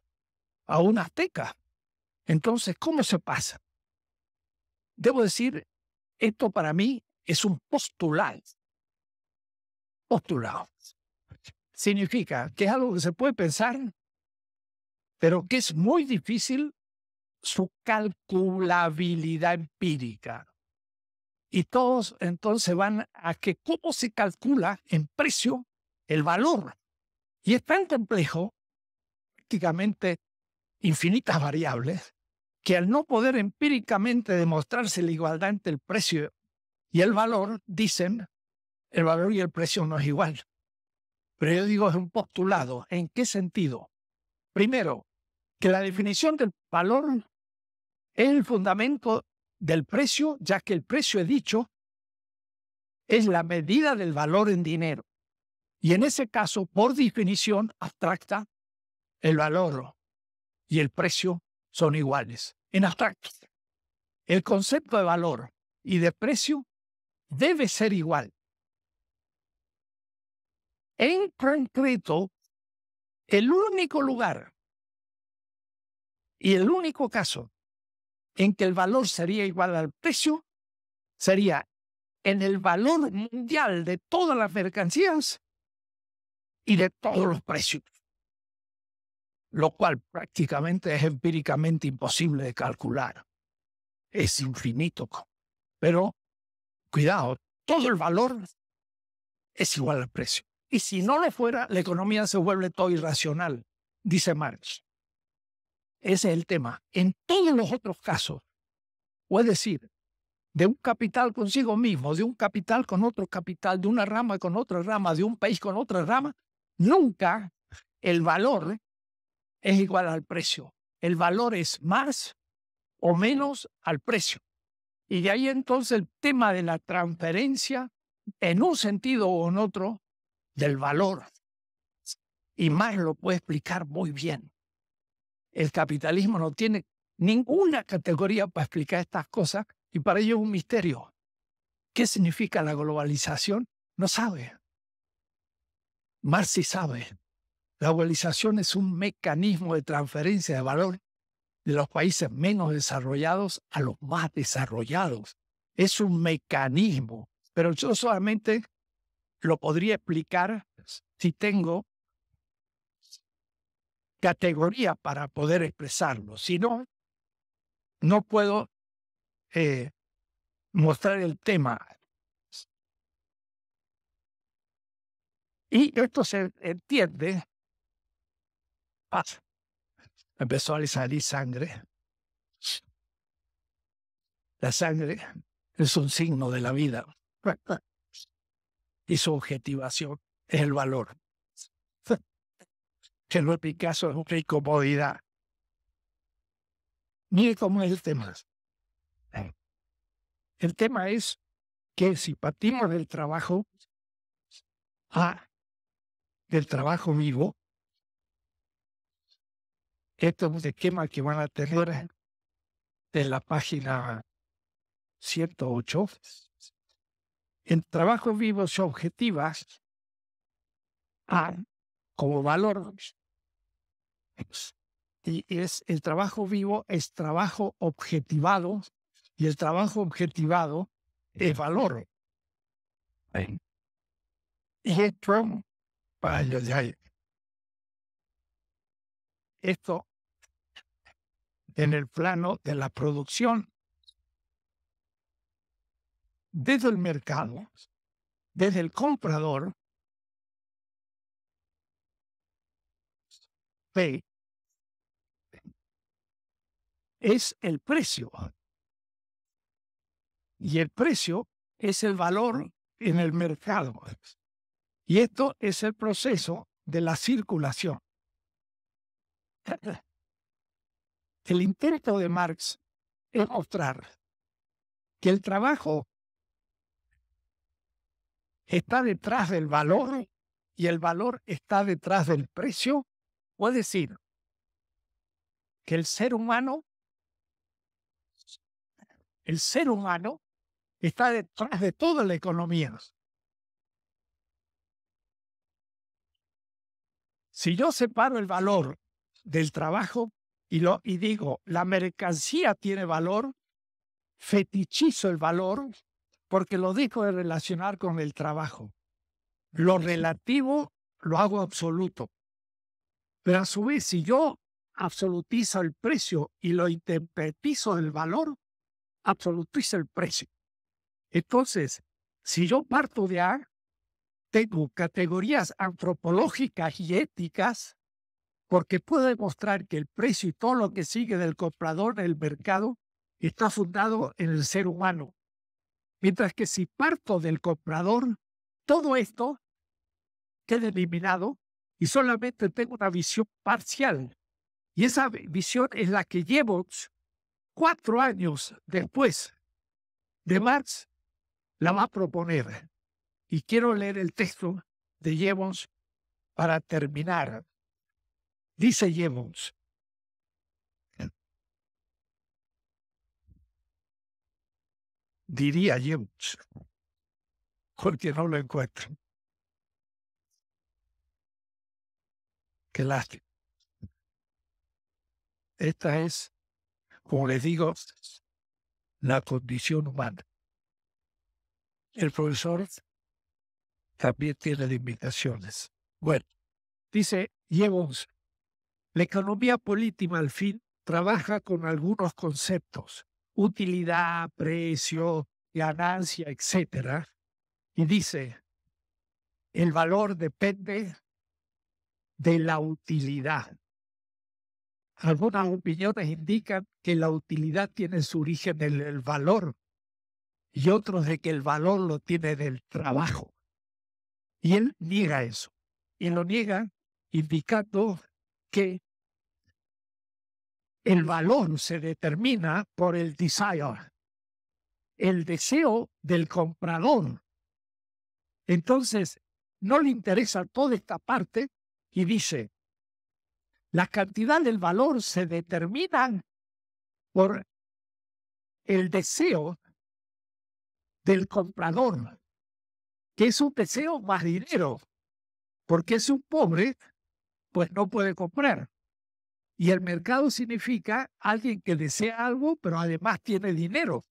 Speaker 1: a un azteca. Entonces, ¿cómo se pasa? Debo decir, esto para mí es un postulado. Postulado. Significa que es algo que se puede pensar, pero que es muy difícil su calculabilidad empírica. Y todos entonces van a que cómo se calcula en precio el valor. Y es tan complejo, prácticamente infinitas variables, que al no poder empíricamente demostrarse la igualdad entre el precio y el valor, dicen, el valor y el precio no es igual. Pero yo digo, es un postulado. ¿En qué sentido? Primero, que la definición del valor es el fundamento del precio, ya que el precio he dicho es la medida del valor en dinero. Y en ese caso, por definición abstracta, el valor y el precio son iguales. En abstracto, el concepto de valor y de precio debe ser igual. En
Speaker 2: concreto, el único lugar y el único caso en que el valor sería igual al precio sería en el valor mundial de todas las mercancías
Speaker 1: y de todos los precios lo cual prácticamente es empíricamente imposible de calcular. Es infinito. Pero, cuidado, todo el valor es igual al precio. Y si no le fuera, la economía se vuelve todo irracional, dice Marx. Ese es el tema. En todos los otros casos, o es decir, de un capital consigo mismo, de un capital con otro capital, de una rama con otra rama, de un país con otra rama, nunca el valor es igual al precio. El valor es más o menos al precio. Y de ahí entonces el tema de la transferencia en un sentido o en otro del valor. Y Marx lo puede explicar muy bien. El capitalismo no tiene ninguna categoría para explicar estas cosas y para ello es un misterio. ¿Qué significa la globalización? No sabe. Marx sí sabe. La globalización es un mecanismo de transferencia de valor de los países menos desarrollados a los más desarrollados. Es un mecanismo, pero yo solamente lo podría explicar si tengo categoría para poder expresarlo. Si no, no puedo eh, mostrar el
Speaker 2: tema. Y esto se
Speaker 1: entiende Empezó a salir sangre. La sangre es un signo de la vida y su objetivación es el valor. Que no es Picasso, es una incomodidad. Mire cómo es el tema. El tema es que si partimos del trabajo ah, del trabajo vivo, esto estos esquemas que van a tener en la página 108. En trabajos vivos objetivas, A como valor. Y es el trabajo vivo es trabajo objetivado y el trabajo objetivado es valor. Y esto, esto en el plano de la producción. Desde el mercado, desde el comprador, es el precio. Y el precio es el valor en el mercado. Y esto es el proceso de la circulación. El intento de Marx es mostrar que el trabajo está detrás del valor y el valor está detrás del precio, o es decir, que el ser humano, el ser humano está detrás de toda la economía. Si yo separo el valor del trabajo, y, lo, y digo, la mercancía tiene valor, fetichizo el valor, porque lo dejo de relacionar con el trabajo. Lo relativo lo hago absoluto. Pero a su vez, si yo absolutizo el precio y lo interpretizo el valor, absolutizo el precio. Entonces, si yo parto de A, tengo categorías antropológicas y éticas porque puedo demostrar que el precio y todo lo que sigue del comprador en el mercado está fundado en el ser humano. Mientras que si parto del comprador, todo esto queda eliminado y solamente tengo una visión parcial. Y esa visión es la que llevo cuatro años después de Marx, la va a proponer. Y quiero leer el texto de Jevons para terminar dice Jevons.
Speaker 2: Diría Jevons, porque no lo encuentro.
Speaker 1: Qué lástima. Esta es, como le digo, la condición humana. El profesor también tiene limitaciones. Bueno, dice Jevons, la economía política, al fin, trabaja con algunos conceptos, utilidad, precio, ganancia, etc. Y dice, el valor depende de la utilidad. Algunas opiniones indican que la utilidad tiene su origen en el valor y otros de que el valor lo tiene del trabajo. Y él niega eso. Y lo niega indicando que el valor se determina por el desire, el deseo del comprador. Entonces, no le interesa toda esta parte y dice, la cantidad del valor se determina
Speaker 2: por el deseo del
Speaker 1: comprador, que es un deseo más dinero, porque es un pobre pues no puede comprar. Y el mercado significa alguien que desea algo, pero además tiene dinero.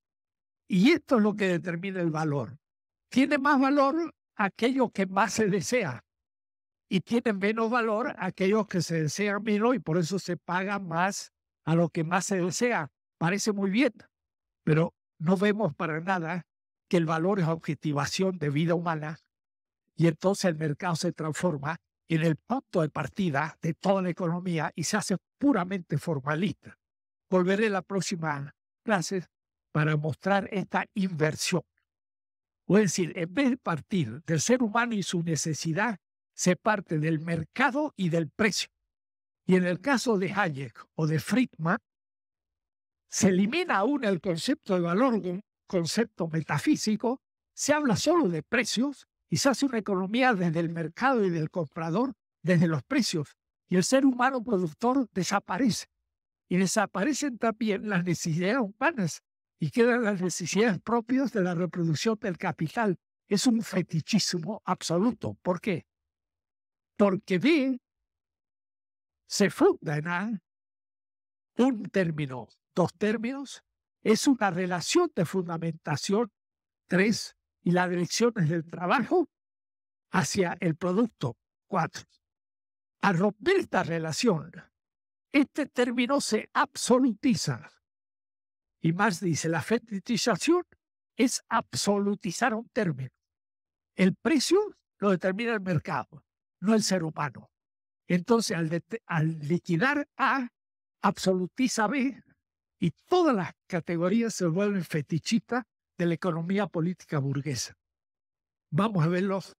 Speaker 1: Y esto es lo que determina el valor. Tiene más valor aquello que más se desea. Y tiene menos valor aquellos que se desean menos y por eso se paga más a lo que más se desea. Parece muy bien, pero no vemos para nada que el valor es objetivación de vida humana. Y entonces el mercado se transforma en el punto de partida de toda la economía y se hace puramente formalista. Volveré la próxima clase para mostrar esta inversión. Es decir, en vez de partir del ser humano y su necesidad, se parte del mercado y del precio. Y en el caso de Hayek o de Friedman, se elimina aún el concepto de valor, un concepto metafísico, se habla solo de precios y se hace una economía desde el mercado y del comprador, desde los precios. Y el ser humano productor desaparece. Y desaparecen también las necesidades humanas y quedan las necesidades propias de la reproducción del capital. Es un fetichismo absoluto. ¿Por qué? Porque bien se funda un término, dos términos, es una relación de fundamentación, tres, y la dirección del trabajo hacia el producto. Cuatro. Al romper esta relación, este término se absolutiza. Y más dice, la fetichización es absolutizar un término. El precio lo determina el mercado, no el ser humano. Entonces, al, liquidar A, absolutiza B y todas las categorías se vuelven fetichitas de la economía política
Speaker 2: burguesa. Vamos a verlos